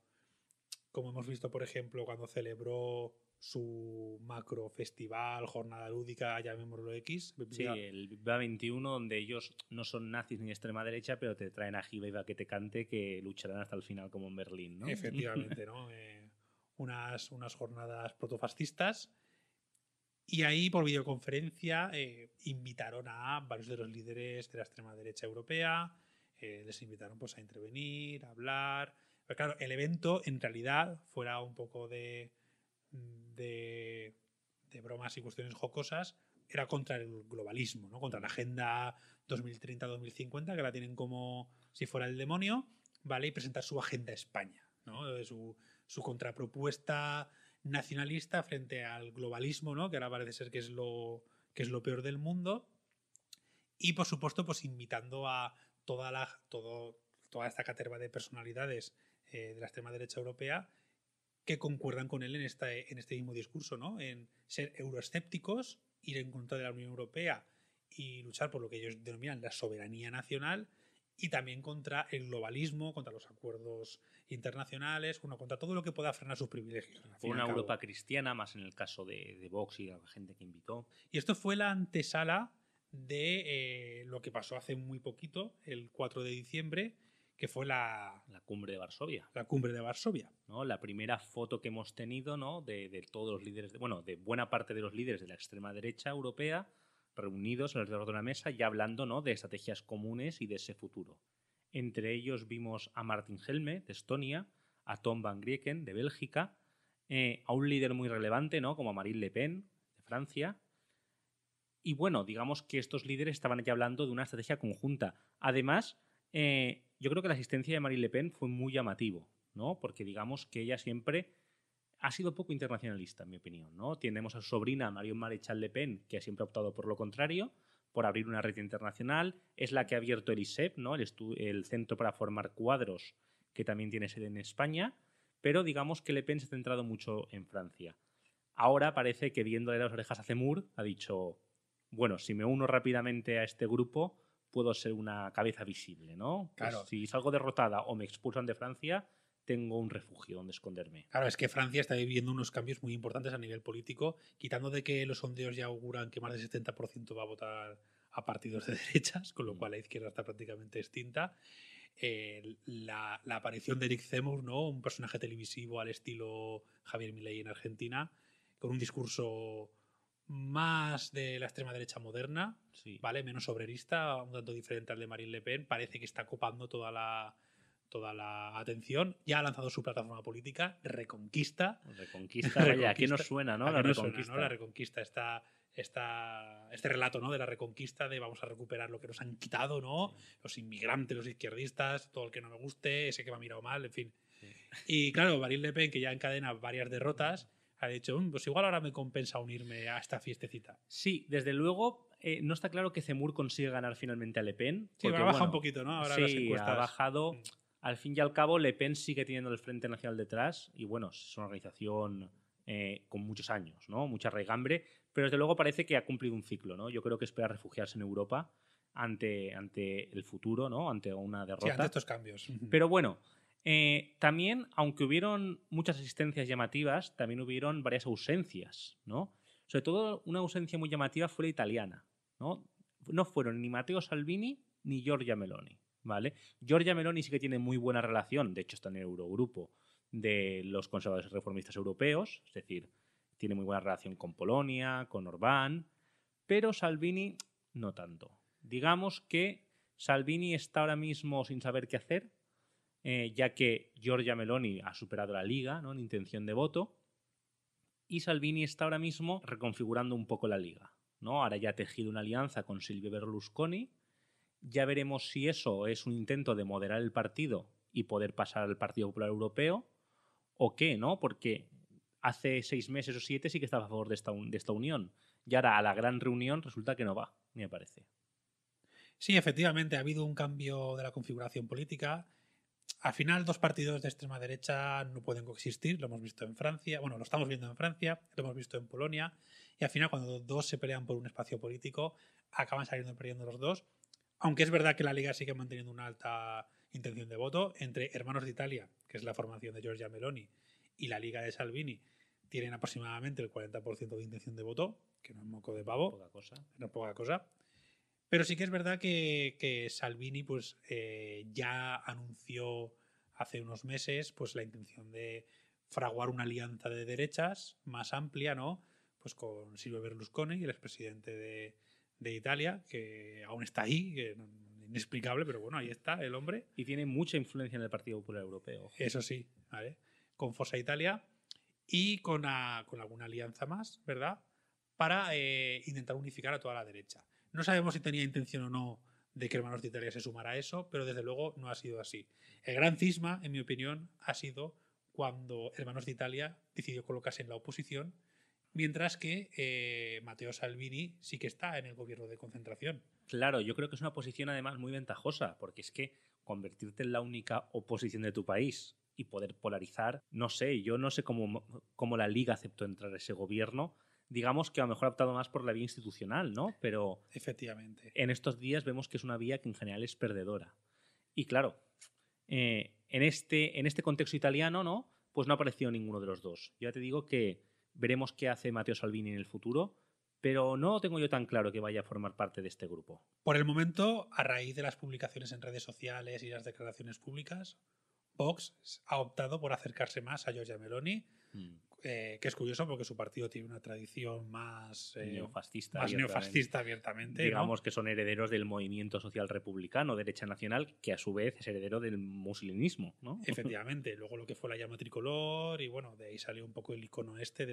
como hemos visto, por ejemplo, cuando celebró su macro festival, jornada lúdica, llamémoslo X. Sí, el Viva 21, donde ellos no son nazis ni extrema derecha, pero te traen a Jiva que te cante que lucharán hasta el final como en Berlín, ¿no? Efectivamente, ¿no? Eh, unas, unas jornadas protofascistas y ahí, por videoconferencia, eh, invitaron a varios de los líderes de la extrema derecha europea, eh, les invitaron pues, a intervenir, a hablar. Pero claro, el evento en realidad fuera un poco de, mm, de, bromas y cuestiones jocosas, era contra el globalismo, ¿no? contra la Agenda 2030-2050, que la tienen como si fuera el demonio, ¿vale? Y presentar su Agenda España, ¿no? su, su contrapropuesta nacionalista frente al globalismo, ¿no? Que ahora parece ser que es lo, que es lo peor del mundo. Y por supuesto, pues invitando a toda toda esta caterva de personalidades eh, de la extrema derecha europea que concuerdan con él en, en este mismo discurso, ¿no? En ser euroescépticos, ir en contra de la Unión Europea y luchar por lo que ellos denominan la soberanía nacional y también contra el globalismo, contra los acuerdos internacionales, contra todo lo que pueda frenar sus privilegios. Fue una Europa cristiana, más en el caso de, Vox y la gente que invitó. Y esto fue la antesala de eh, lo que pasó hace muy poquito, el 4 de diciembre, que fue la, la cumbre de Varsovia. La cumbre de Varsovia. ¿no? La primera foto que hemos tenido ¿no? de, todos los líderes, bueno, de buena parte de los líderes de la extrema derecha europea reunidos alrededor de una mesa y hablando ¿no? de estrategias comunes y de ese futuro. Entre ellos vimos a Martin Helme, de Estonia, a Tom Van Grieken, de Bélgica, eh, a un líder muy relevante, ¿no? como Marine Le Pen, de Francia. Y bueno, digamos que estos líderes estaban ya hablando de una estrategia conjunta. Además, eh, yo creo que la asistencia de Marine Le Pen fue muy llamativo, ¿no? porque digamos que ella siempre ha sido poco internacionalista, en mi opinión. ¿no? Tenemos a su sobrina, Marion Marechal Le Pen, que ha siempre optado por lo contrario, por abrir una red internacional. Es la que ha abierto el ISEP, ¿no? el, Centro para Formar Cuadros, que también tiene sede en España. Pero digamos que Le Pen se ha centrado mucho en Francia. Ahora parece que viendo de las orejas a Zemmour, ha dicho, bueno, si me uno rápidamente a este grupo, puedo ser una cabeza visible, ¿no? Pues si salgo derrotada o me expulsan de Francia, tengo un refugio donde esconderme. Claro, es que Francia está viviendo unos cambios muy importantes a nivel político, quitando de que los sondeos ya auguran que más del 70% va a votar a partidos de derechas, con lo mm. cual la izquierda está prácticamente extinta. la, aparición de Eric Zemmour, ¿no? un personaje televisivo al estilo Javier Milei en Argentina, con un discurso más de la extrema derecha moderna, ¿vale? menos obrerista, un tanto diferente al de Marine Le Pen, parece que está copando toda la, toda la atención. Ya ha lanzado su plataforma política, Reconquista. Reconquista, vaya, aquí nos suena, ¿no? La Reconquista. ¿no? La Reconquista está este relato ¿no? de la reconquista, de vamos a recuperar lo que nos han quitado, ¿no? Los inmigrantes, los izquierdistas, todo el que no me guste, ese que me ha mirado mal, en fin. Y claro, Baril Le Pen, que ya encadena varias derrotas, ha dicho, mm, pues igual ahora me compensa unirme a esta fiestecita. Sí, desde luego, eh, no está claro que Zemur consiga ganar finalmente a Le Pen. Porque, sí, ha bajado un poquito, ¿no? Ahora sí, ha bajado. Mm al fin y al cabo Le Pen sigue teniendo el Frente Nacional detrás y bueno, es una organización eh, con muchos años, ¿no? Mucha regambre, pero desde luego parece que ha cumplido un ciclo, ¿no? Yo creo que espera refugiarse en Europa ante, ante el futuro, ¿no? Ante una derrota. Sí, ante estos cambios. Pero bueno, eh, también, aunque hubieron muchas asistencias llamativas, también hubieron varias ausencias, ¿no? Sobre todo una ausencia muy llamativa fue la italiana, ¿no? No fueron ni Matteo Salvini ni Giorgia Meloni. ¿vale? Giorgia Meloni sí que tiene muy buena relación, de hecho está en el Eurogrupo de los conservadores reformistas europeos, es decir, tiene muy buena relación con Polonia, con Orbán, pero Salvini no tanto. Digamos que Salvini está ahora mismo sin saber qué hacer, eh, ya que Giorgia Meloni ha superado la liga ¿no? en intención de voto, y Salvini está ahora mismo reconfigurando un poco la liga. ¿no? Ahora ya ha tejido una alianza con Silvio Berlusconi, ya veremos si eso es un intento de moderar el partido y poder pasar al Partido Popular Europeo o qué, ¿no? Porque hace seis meses o siete sí que estaba a favor de esta, de esta unión y ahora a la gran reunión resulta que no va, me parece. Sí, efectivamente, ha habido un cambio de la configuración política. Al final, dos partidos de extrema derecha no pueden coexistir, lo hemos visto en Francia, bueno, lo estamos viendo en Francia, lo hemos visto en Polonia, y al final cuando dos se pelean por un espacio político, acaban saliendo perdiendo los dos, aunque es verdad que la liga sigue manteniendo una alta intención de voto, entre Hermanos de Italia, que es la formación de Giorgia Meloni, y la liga de Salvini, tienen aproximadamente el 40% de intención de voto, que no es moco de pavo. No es poca cosa. Pero sí que es verdad que, Salvini pues, eh, ya anunció hace unos meses pues, la intención de fraguar una alianza de derechas más amplia, ¿no? Pues con Silvio Berlusconi, el expresidente de, de Italia, que aún está ahí, inexplicable, pero bueno, ahí está el hombre. Y tiene mucha influencia en el Partido Popular Europeo. Eso sí, Con Fosa Italia y con, ah, con alguna alianza más, ¿verdad? Para eh, intentar unificar a toda la derecha. No sabemos si tenía intención o no de que Hermanos de Italia se sumara a eso, pero desde luego no ha sido así. El gran cisma, en mi opinión, ha sido cuando Hermanos de Italia decidió colocarse en la oposición Mientras que eh, Mateo Salvini sí que está en el gobierno de concentración. Claro, yo creo que es una posición además muy ventajosa, porque es que convertirte en la única oposición de tu país y poder polarizar, no sé, yo no sé cómo, cómo la Liga aceptó entrar a ese gobierno, digamos que a lo mejor ha optado más por la vía institucional, ¿no? Pero. Efectivamente. En estos días vemos que es una vía que en general es perdedora. Y claro, eh, en, este, en este contexto italiano, ¿no? Pues no ha ninguno de los dos. Yo ya te digo que Veremos qué hace Mateo Salvini en el futuro, pero no tengo yo tan claro que vaya a formar parte de este grupo. Por el momento, a raíz de las publicaciones en redes sociales y las declaraciones públicas, Vox ha optado por acercarse más a Giorgia Meloni, hmm. Eh, que es curioso porque su partido tiene una tradición más eh, neofascista, abiertamente. Digamos que son herederos del movimiento social republicano, derecha nacional, que a su vez es heredero del muslinismo. Efectivamente, luego lo que fue la llama tricolor y bueno, de ahí salió un poco el icono este de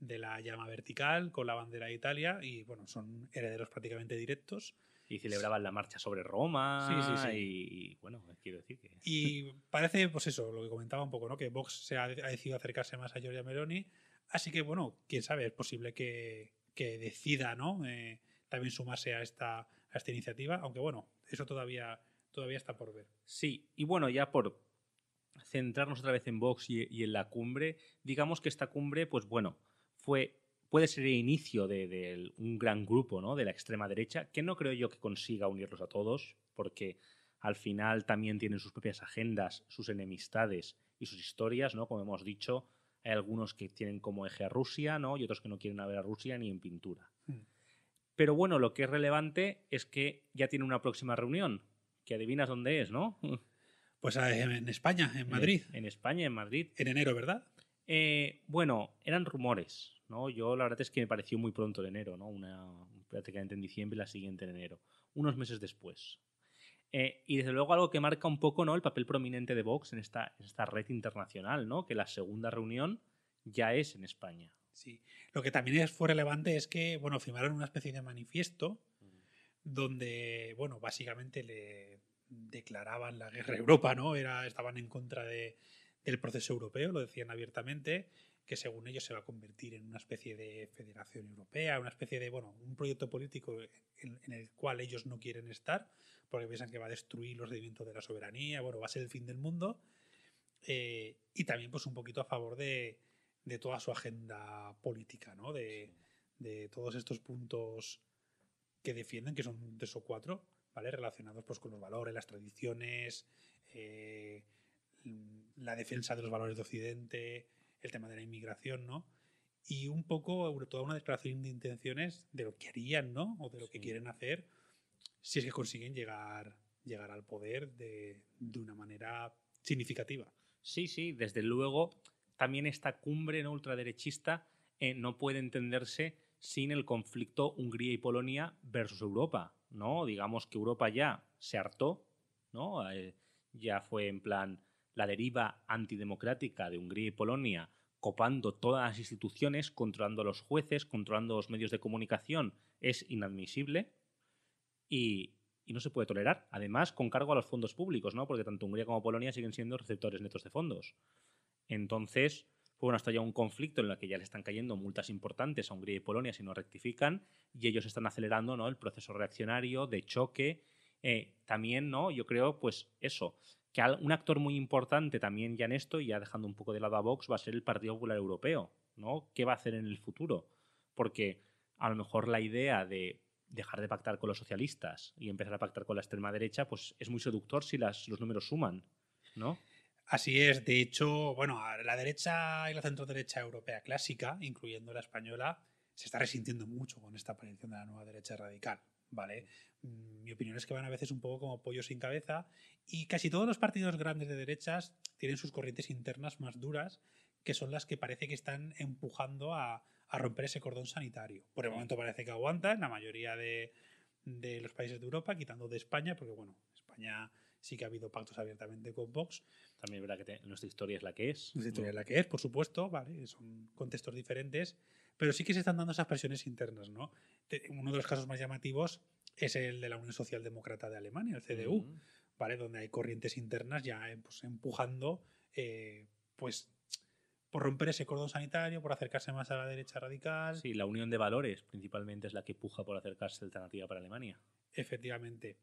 de la llama vertical con la bandera de Italia y bueno, son herederos prácticamente directos y celebraban la marcha sobre Roma. Y, bueno, quiero decir que. Y parece, pues eso, lo que comentaba un poco, ¿no? Que Vox se ha, decidido acercarse más a Giorgia Meloni. Así que, bueno, quién sabe, es posible que, decida, ¿no? Eh, también sumarse a esta, esta iniciativa. Aunque bueno, eso todavía, todavía está por ver. Sí, y bueno, ya por centrarnos otra vez en Vox y en la cumbre, digamos que esta cumbre, pues bueno, fue puede ser el inicio de, un gran grupo ¿no? de la extrema derecha, que no creo yo que consiga unirlos a todos, porque al final también tienen sus propias agendas, sus enemistades y sus historias, ¿no? Como hemos dicho, hay algunos que tienen como eje a Rusia, Y otros que no quieren ver a Rusia ni en pintura. Hmm. Pero bueno, lo que es relevante es que ya tiene una próxima reunión, que adivinas dónde es, ¿no? Pues ah, en España, en Madrid. En, España, en Madrid. En enero, ¿verdad? Eh, bueno, eran rumores. ¿no? Yo la verdad es que me pareció muy pronto de enero, ¿no? Una, prácticamente en diciembre y la siguiente en enero, unos meses después. Eh, y desde luego algo que marca un poco ¿no? el papel prominente de Vox en esta, esta red internacional, ¿no? que la segunda reunión ya es en España. Sí, lo que también fue relevante es que bueno, firmaron una especie de manifiesto donde bueno, básicamente le declaraban la guerra a Europa, ¿no? Era, estaban en contra de, del proceso europeo, lo decían abiertamente, que según ellos se va a convertir en una especie de federación europea, una especie de, bueno, un proyecto político en, el cual ellos no quieren estar, porque piensan que va a destruir los rendimientos de la soberanía, bueno, va a ser el fin del mundo, eh, y también pues un poquito a favor de, toda su agenda política, ¿no? De, todos estos puntos que defienden, que son tres o cuatro, ¿vale? Relacionados pues con los valores, las tradiciones, eh, la defensa de los valores de Occidente, el tema de la inmigración, ¿no? Y un poco toda una declaración de intenciones de lo que harían, ¿no? O de lo que quieren hacer si es que consiguen llegar, llegar al poder de, de una manera significativa. Sí, sí, desde luego también esta cumbre ultraderechista eh, no puede entenderse sin el conflicto Hungría y Polonia versus Europa, ¿no? Digamos que Europa ya se hartó, ¿no? Eh, ya fue en plan la deriva antidemocrática de Hungría y Polonia copando todas las instituciones, controlando a los jueces, controlando los medios de comunicación. Es inadmisible y, no se puede tolerar. Además, con cargo a los fondos públicos, ¿no? porque tanto Hungría como Polonia siguen siendo receptores netos de fondos. Entonces, bueno, hasta ya un conflicto en el que ya le están cayendo multas importantes a Hungría y Polonia si no rectifican, y ellos están acelerando ¿no? el proceso reaccionario de choque eh, también, ¿no? Yo creo, pues eso, que un actor muy importante también ya en esto, y ya dejando un poco de lado a Vox, va a ser el Partido Popular Europeo, ¿no? ¿Qué va a hacer en el futuro? Porque a lo mejor la idea de dejar de pactar con los socialistas y empezar a pactar con la extrema derecha, pues es muy seductor si las, los números suman, ¿no? Así es, de hecho, bueno, la derecha y la centroderecha europea clásica, incluyendo la española, se está resintiendo mucho con esta aparición de la nueva derecha radical, ¿vale? Mm, mi opinión es que van a veces un poco como pollo sin cabeza y casi todos los partidos grandes de derechas tienen sus corrientes internas más duras que son las que parece que están empujando a, romper ese cordón sanitario. Por el momento parece que aguanta en la mayoría de, los países de Europa, quitando de España, porque bueno, España sí que ha habido pactos abiertamente con Vox. También es verdad que nuestra historia es la que es. historia es la que es, por supuesto, vale, son contextos diferentes, pero sí que se están dando esas presiones internas, ¿no? Uno de los casos más llamativos es el de la Unión Socialdemócrata de Alemania, el CDU, mm. ¿vale? Donde hay corrientes internas ya eh, pues, empujando, eh, pues por romper ese cordón sanitario, por acercarse más a la derecha radical. Sí, la unión de valores principalmente es la que puja por acercarse a la alternativa para Alemania. Efectivamente.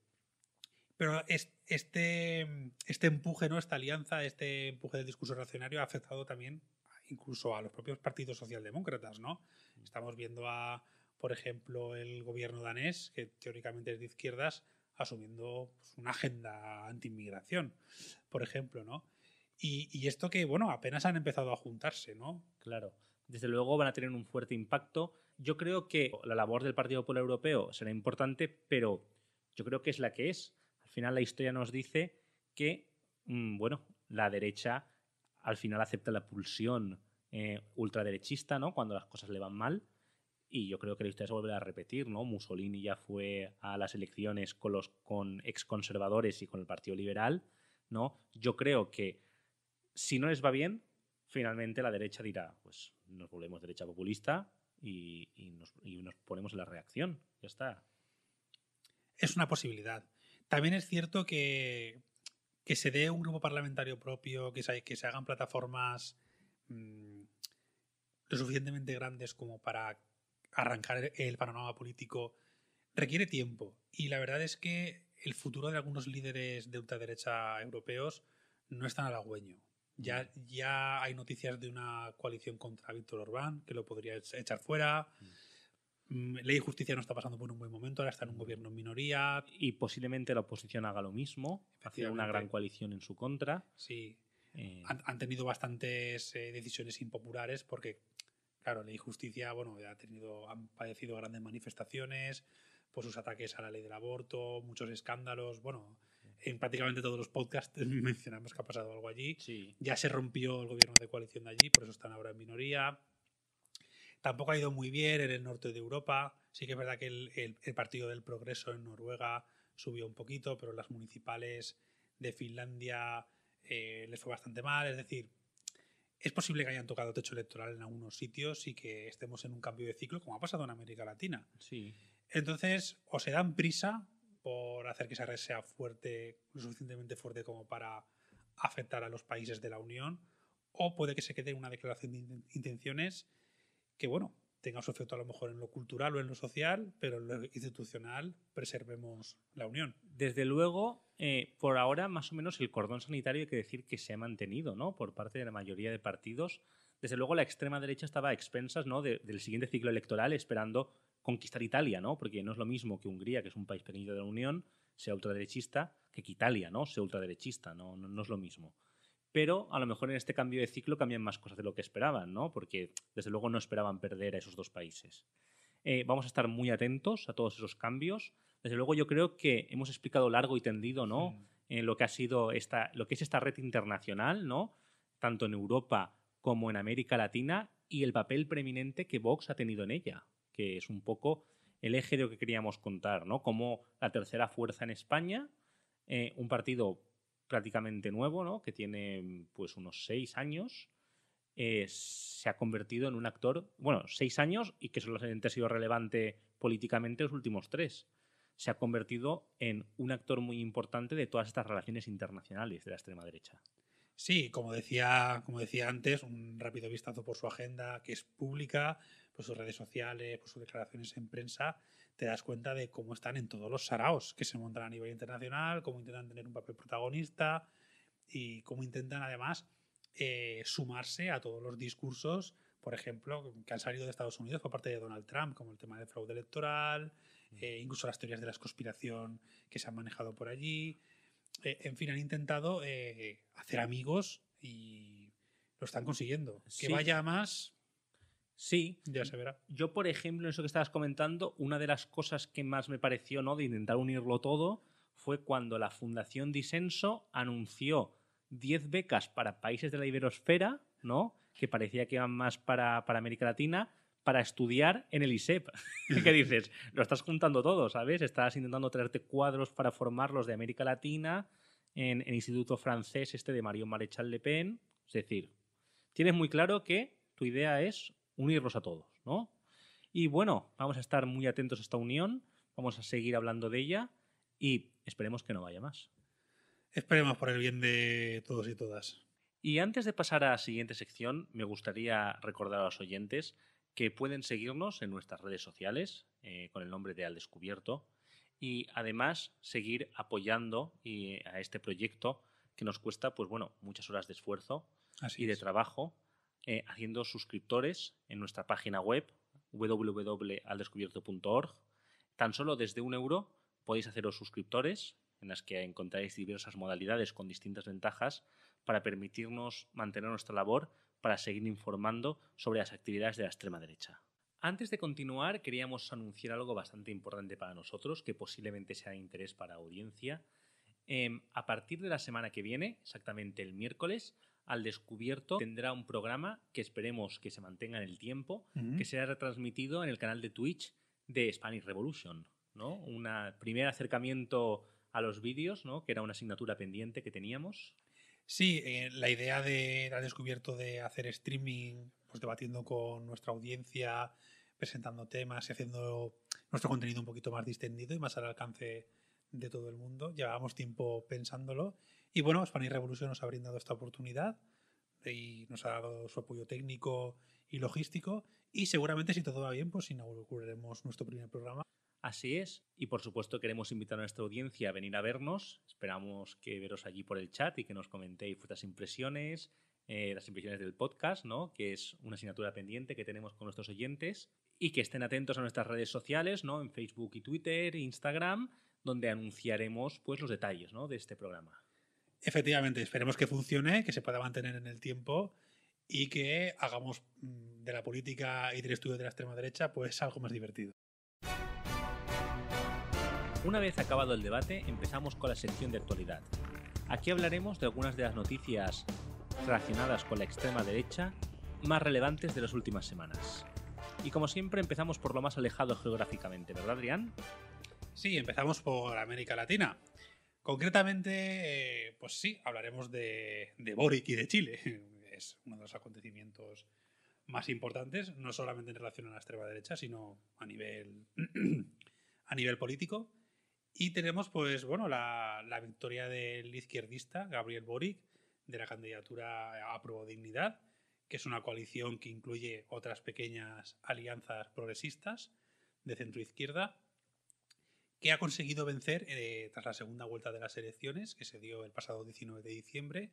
Pero este, este empuje, ¿no? esta alianza, este empuje del discurso reaccionario ha afectado también incluso a los propios partidos socialdemócratas, ¿no? Mm. Estamos viendo a, por ejemplo, el gobierno danés, que teóricamente es de izquierdas, asumiendo pues, una agenda anti-inmigración, por ejemplo, ¿no? Y, y, esto que, bueno, apenas han empezado a juntarse, ¿no? Claro. Desde luego van a tener un fuerte impacto. Yo creo que la labor del Partido Popular Europeo será importante, pero yo creo que es la que es. Al final la historia nos dice que, mm, bueno, la derecha al final acepta la pulsión eh, ultraderechista, ¿no? Cuando las cosas le van mal y yo creo que la historia se vuelve a repetir, ¿no? Mussolini ya fue a las elecciones con los con exconservadores y con el Partido Liberal, ¿no? Yo creo que si no les va bien, finalmente la derecha dirá, pues nos volvemos derecha populista y, nos, ponemos en la reacción, ya está. Es una posibilidad. También es cierto que, que se dé un grupo parlamentario propio, que se, que se hagan plataformas mm, lo suficientemente grandes como para arrancar el panorama político requiere tiempo. Y la verdad es que el futuro de algunos líderes de ultraderecha europeos no es tan halagüeño. Ya, mm. ya hay noticias de una coalición contra Víctor Orbán, que lo podría echar fuera. Mm. Mm, Ley y Justicia no está pasando por un buen momento, ahora está en un gobierno en minoría. Y posiblemente la oposición haga lo mismo, una gran coalición en su contra. Sí. Eh. Han, tenido bastantes eh, decisiones impopulares porque claro, la injusticia, bueno, ha tenido, han padecido grandes manifestaciones por sus ataques a la ley del aborto, muchos escándalos, bueno, en prácticamente todos los podcasts mencionamos que ha pasado algo allí. Ya se rompió el gobierno de coalición de allí, por eso están ahora en minoría. Tampoco ha ido muy bien en el norte de Europa. Sí que es verdad que el, Partido del Progreso en Noruega subió un poquito, pero las municipales de Finlandia eh, les fue bastante mal. Es decir, es posible que hayan tocado techo electoral en algunos sitios y que estemos en un cambio de ciclo, como ha pasado en América Latina. Sí. Entonces, o se dan prisa por hacer que esa red sea fuerte, lo suficientemente fuerte como para afectar a los países de la Unión, o puede que se quede una declaración de intenciones que, bueno, tenga su efecto a lo mejor en lo cultural o en lo social, pero en lo institucional preservemos la Unión. Desde luego, eh, por ahora más o menos el cordón sanitario hay que decir que se ha mantenido, ¿no? Por parte de la mayoría de partidos. Desde luego la extrema derecha estaba a expensas, ¿no? del siguiente ciclo electoral esperando conquistar Italia, ¿no? Porque no es lo mismo que Hungría, que es un país pequeño de la Unión, sea ultraderechista, que, que Italia, ¿no? Sea ultraderechista, ¿no? No, es lo mismo pero a lo mejor en este cambio de ciclo cambian más cosas de lo que esperaban, ¿no? Porque desde luego no esperaban perder a esos dos países. Eh, vamos a estar muy atentos a todos esos cambios. Desde luego yo creo que hemos explicado largo y tendido, eh, lo que ha sido lo que es esta red internacional, ¿no? Tanto en Europa como en América Latina y el papel preeminente que Vox ha tenido en ella, que es un poco el eje de lo que queríamos contar, ¿no? Como la tercera fuerza en España, eh, un partido prácticamente nuevo, Que tiene pues unos seis años, eh, se ha convertido en un actor, bueno, seis años y que solo ha sido relevante políticamente los últimos tres se ha convertido en un actor muy importante de todas estas relaciones internacionales de la extrema derecha. Sí, como decía, como decía antes, un rápido vistazo por su agenda, que es pública, por sus redes sociales, por sus declaraciones en prensa, te das cuenta de cómo están en todos los saraos que se montan a nivel internacional, cómo intentan tener un papel protagonista y cómo intentan además eh, sumarse a todos los discursos, por ejemplo, que han salido de Estados Unidos por parte de Donald Trump, como el tema del fraude electoral, eh, incluso las teorías de la conspiración que se han manejado por allí. Eh, en fin, han intentado eh, hacer amigos y lo están consiguiendo. Que vaya más. Sí, ya se verá. Yo, por ejemplo, en eso que estabas comentando, una de las cosas que más me pareció ¿no? de intentar unirlo todo fue cuando la Fundación Disenso anunció 10 becas para países de la iberosfera, ¿no? que parecía que iban más para, para América Latina, para estudiar en el ISEP. ¿Qué dices? Lo estás juntando todo, ¿sabes? Estás intentando traerte cuadros para formarlos de América Latina en el Instituto Francés este de Marion Marechal Le Pen. Es decir, tienes muy claro que tu idea es unirlos a todos, ¿no? Y bueno, vamos a estar muy atentos a esta unión, vamos a seguir hablando de ella y esperemos que no vaya más. Esperemos por el bien de todos y todas. Y antes de pasar a la siguiente sección, me gustaría recordar a los oyentes que pueden seguirnos en nuestras redes sociales eh, con el nombre de Al Descubierto y además seguir apoyando a este proyecto que nos cuesta, pues bueno, muchas horas de esfuerzo y de trabajo, eh, haciendo suscriptores en nuestra página web www.aldescubierto.org. Tan solo desde un euro podéis haceros suscriptores en las que encontráis diversas modalidades con distintas ventajas para permitirnos mantener nuestra labor para seguir informando sobre las actividades de la extrema derecha. Antes de continuar, queríamos anunciar algo bastante importante para nosotros, que posiblemente sea de interés para la audiencia. Em, a partir de la semana que viene, exactamente el miércoles, al descubierto tendrá un programa que esperemos que se mantenga en el tiempo, que será retransmitido en el canal de Twitch de Spanish Revolution. ¿no? Un primer acercamiento a los vídeos, ¿no? que era una asignatura pendiente que teníamos. Sí, eh, la idea de, descubierto de hacer streaming, pues debatiendo con nuestra audiencia, presentando temas y haciendo nuestro contenido un poquito más distendido y más al alcance de todo el mundo. Llevábamos tiempo pensándolo y bueno, Spanish Revolution nos ha brindado esta oportunidad y nos ha dado su apoyo técnico y logístico y seguramente si todo va bien pues inauguraremos nuestro primer programa Así es, y por supuesto queremos invitar a nuestra audiencia a venir a vernos. Esperamos que veros allí por el chat y que nos comentéis vuestras impresiones, eh, las impresiones del podcast, ¿no? que es una asignatura pendiente que tenemos con nuestros oyentes, y que estén atentos a nuestras redes sociales, ¿no? en Facebook y Twitter, Instagram, donde anunciaremos pues, los detalles de este programa. Efectivamente, esperemos que funcione, que se pueda mantener en el tiempo y que hagamos mm, de la política y del estudio de la extrema derecha pues algo más divertido. Una vez acabado el debate, empezamos con la sección de actualidad. Aquí hablaremos de algunas de las noticias relacionadas con la extrema derecha más relevantes de las últimas semanas. Y como siempre empezamos por lo más alejado geográficamente, ¿verdad Adrián? Sí, empezamos por América Latina. Concretamente, eh, pues sí, hablaremos de, Boric y de Chile. Es uno de los acontecimientos más importantes, no solamente en relación a la extrema derecha, sino a nivel, a nivel político. Y tenemos, pues, bueno, la, victoria del izquierdista Gabriel Boric de la candidatura a Pro Dignidad, que es una coalición que incluye otras pequeñas alianzas progresistas de centroizquierda, que ha conseguido vencer, eh, tras la segunda vuelta de las elecciones, que se dio el pasado 19 de diciembre,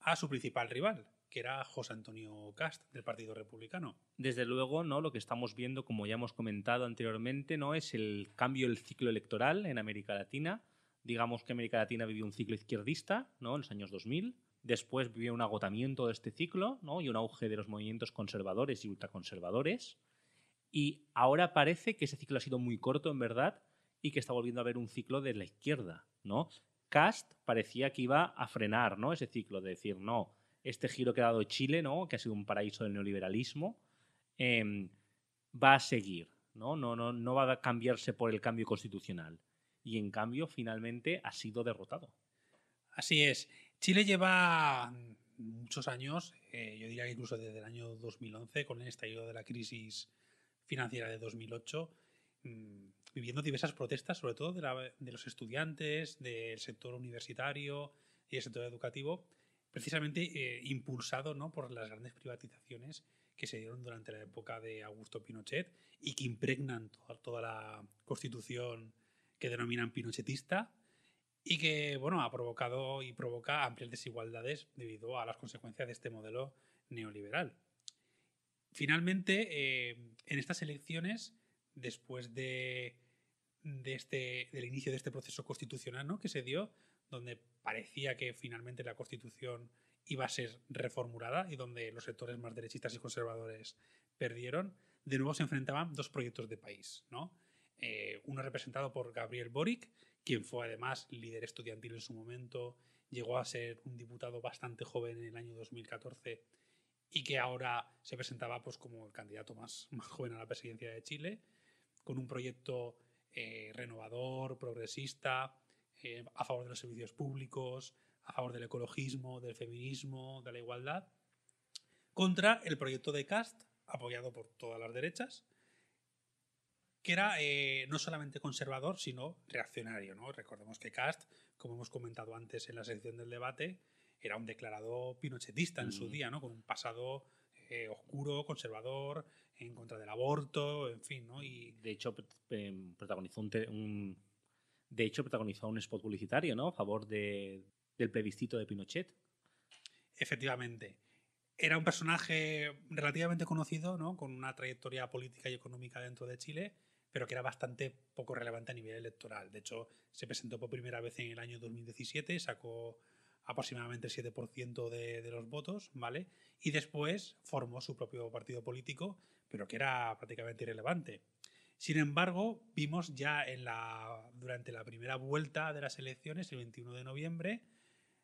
a su principal rival, que era José Antonio Cast, del Partido Republicano. Desde luego, ¿no? Lo que estamos viendo, como ya hemos comentado anteriormente, ¿no? Es el cambio del ciclo electoral en América Latina. Digamos que América Latina vivió un ciclo izquierdista, ¿no? En los años 2000. Después vivió un agotamiento de este ciclo, ¿no? Y un auge de los movimientos conservadores y ultraconservadores. Y ahora parece que ese ciclo ha sido muy corto, en verdad, y que está volviendo a haber un ciclo de la izquierda, ¿no? Cast parecía que iba a frenar, ¿no? Ese ciclo de decir, no, este giro que ha dado Chile, ¿no? que ha sido un paraíso del neoliberalismo, em, va a seguir, ¿no? No, ¿no? no va a cambiarse por el cambio constitucional. Y en cambio, finalmente, ha sido derrotado. Así es. Chile lleva muchos años, eh, yo diría que incluso desde el año 2011, con el estallido de la crisis financiera de 2008, mm, viviendo diversas protestas, sobre todo de, de los estudiantes, del sector universitario y del sector educativo, precisamente eh, impulsado ¿no? por las grandes privatizaciones que se dieron durante la época de Augusto Pinochet y que impregnan toda, la constitución que denominan pinochetista y que bueno, ha provocado y provoca amplias desigualdades debido a las consecuencias de este modelo neoliberal. Finalmente, eh, en estas elecciones, después de este, del inicio de este proceso constitucional ¿no? que se dio, donde parecía que finalmente la Constitución iba a ser reformulada y donde los sectores más derechistas y conservadores perdieron, de nuevo se enfrentaban dos proyectos de país. Eh, uno representado por Gabriel Boric, quien fue además líder estudiantil en su momento, llegó a ser un diputado bastante joven en el año 2014 y que ahora se presentaba pues, como el candidato más, joven a la presidencia de Chile, con un proyecto eh, renovador, progresista, eh, a favor de los servicios públicos, a favor del ecologismo, del feminismo, de la igualdad, contra el proyecto de Cast, apoyado por todas las derechas, que era eh, no solamente conservador, sino reaccionario. ¿no? Recordemos que Cast, como hemos comentado antes en la sección del debate, era un declarado pinochetista en su día, con un pasado eh, oscuro, conservador, en contra del aborto, en fin. Y... De hecho, protagonizó un de hecho, protagonizó un spot publicitario, ¿no? A favor del plebiscito de Pinochet. Efectivamente. Era un personaje relativamente conocido, ¿no? Con una trayectoria política y económica dentro de Chile, pero que era bastante poco relevante a nivel electoral. De hecho, se presentó por primera vez en el año 2017, sacó aproximadamente el 7% de, de, los votos, ¿vale? Y después formó su propio partido político, pero que era prácticamente irrelevante. Sin embargo, vimos ya en la, durante la primera vuelta de las elecciones, el 21 de noviembre,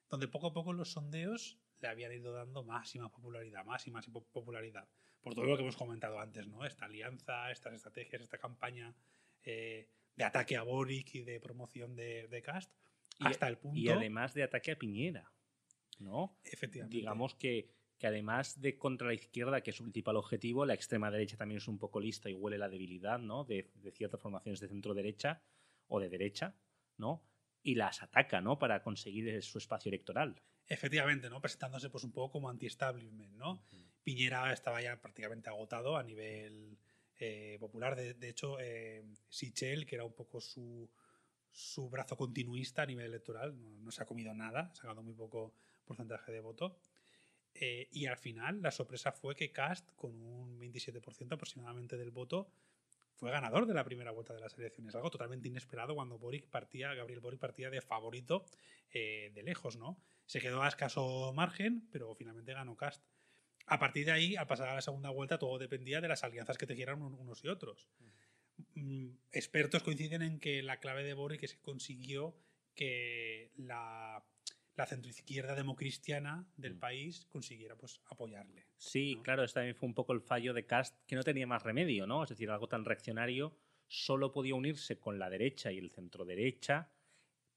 donde poco a poco los sondeos le habían ido dando más y más popularidad, más y más popularidad. Por todo lo que hemos comentado antes, ¿no? Esta alianza, estas estrategias, esta campaña eh, de ataque a Boric y de promoción de, Cast, hasta el punto. Y además de ataque a Piñera, ¿no? Efectivamente. Digamos que que además de contra la izquierda, que es su principal objetivo, la extrema derecha también es un poco lista y huele la debilidad de, ciertas formaciones de centro derecha o de derecha, ¿no? Y las ataca, ¿no? Para conseguir su espacio electoral. Efectivamente, ¿no? Presentándose pues un poco como anti-establishment, ¿no? Piñera estaba ya prácticamente agotado a nivel eh, popular. De, hecho, eh, Sichel, que era un poco su, brazo continuista a nivel electoral, no, no se ha comido nada, ha sacado muy poco porcentaje de voto. Eh, y al final la sorpresa fue que Cast, con un 27% aproximadamente del voto, fue ganador de la primera vuelta de las elecciones. Algo totalmente inesperado cuando Boric partía, Gabriel Boric partía de favorito eh, de lejos, ¿no? Se quedó a escaso margen, pero finalmente ganó Cast. A partir de ahí, al pasar a la segunda vuelta, todo dependía de las alianzas que tejieran unos y otros. Mm, expertos coinciden en que la clave de Boric es que consiguió que la la centroizquierda democristiana del mm. país consiguiera pues, apoyarle. Sí, claro, este también fue un poco el fallo de Cast, que no tenía más remedio, ¿no? Es decir, algo tan reaccionario solo podía unirse con la derecha y el centro-derecha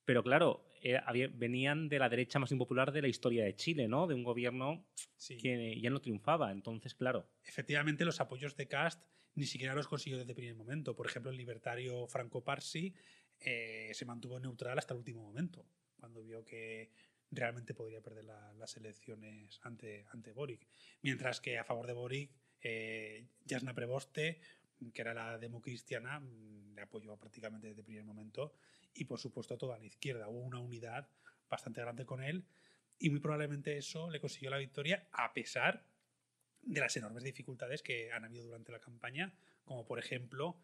pero claro, eh, venían de la derecha más impopular de la historia de Chile, ¿no? De un gobierno que ya no triunfaba, entonces, claro. Efectivamente, los apoyos de Cast ni siquiera los consiguió desde el primer momento. Por ejemplo, el libertario Franco Parsi eh, se mantuvo neutral hasta el último momento, cuando vio que realmente podría perder las elecciones ante, ante Boric. Mientras que a favor de Boric, eh, Jasna Preboste, que era la democristiana, mm, le apoyó prácticamente desde el primer momento y por supuesto toda la izquierda. Hubo una unidad bastante grande con él y muy probablemente eso le consiguió la victoria a pesar de las enormes dificultades que han habido durante la campaña, como por ejemplo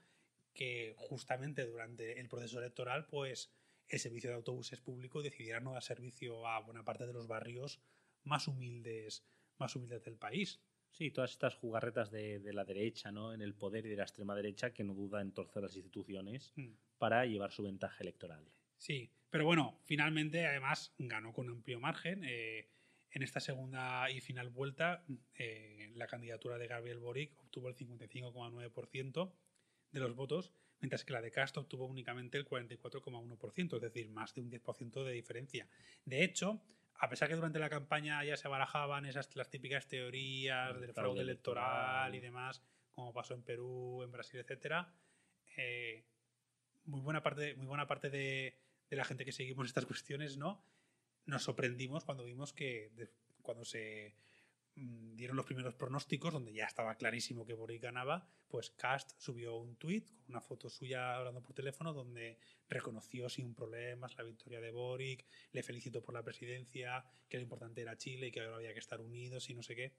que justamente durante el proceso electoral pues el servicio de autobuses público decidiera no dar servicio a buena parte de los barrios más humildes, más humildes del país. Sí, todas estas jugarretas de, la derecha, ¿no? En el poder y de la extrema derecha que no duda en torcer las instituciones mm. para llevar su ventaja electoral. Sí, pero bueno, finalmente además ganó con amplio margen. Eh, en esta segunda y final vuelta, eh, la candidatura de Gabriel Boric obtuvo el 55,9% de los votos, mientras que la de Castro obtuvo únicamente el 44,1%, es decir, más de un 10% de diferencia. De hecho, a pesar que durante la campaña ya se barajaban esas las típicas teorías del fraude electoral, y demás, como pasó en Perú, en Brasil, etc., eh, muy buena parte, muy buena parte de, la gente que seguimos estas cuestiones, ¿no? Nos sorprendimos cuando vimos que cuando se Mm, dieron los primeros pronósticos, donde ya estaba clarísimo que Boric ganaba, pues Cast subió un tuit con una foto suya hablando por teléfono donde reconoció sin problemas la victoria de Boric, le felicitó por la presidencia, que lo importante era Chile y que ahora había que estar unidos y no sé qué.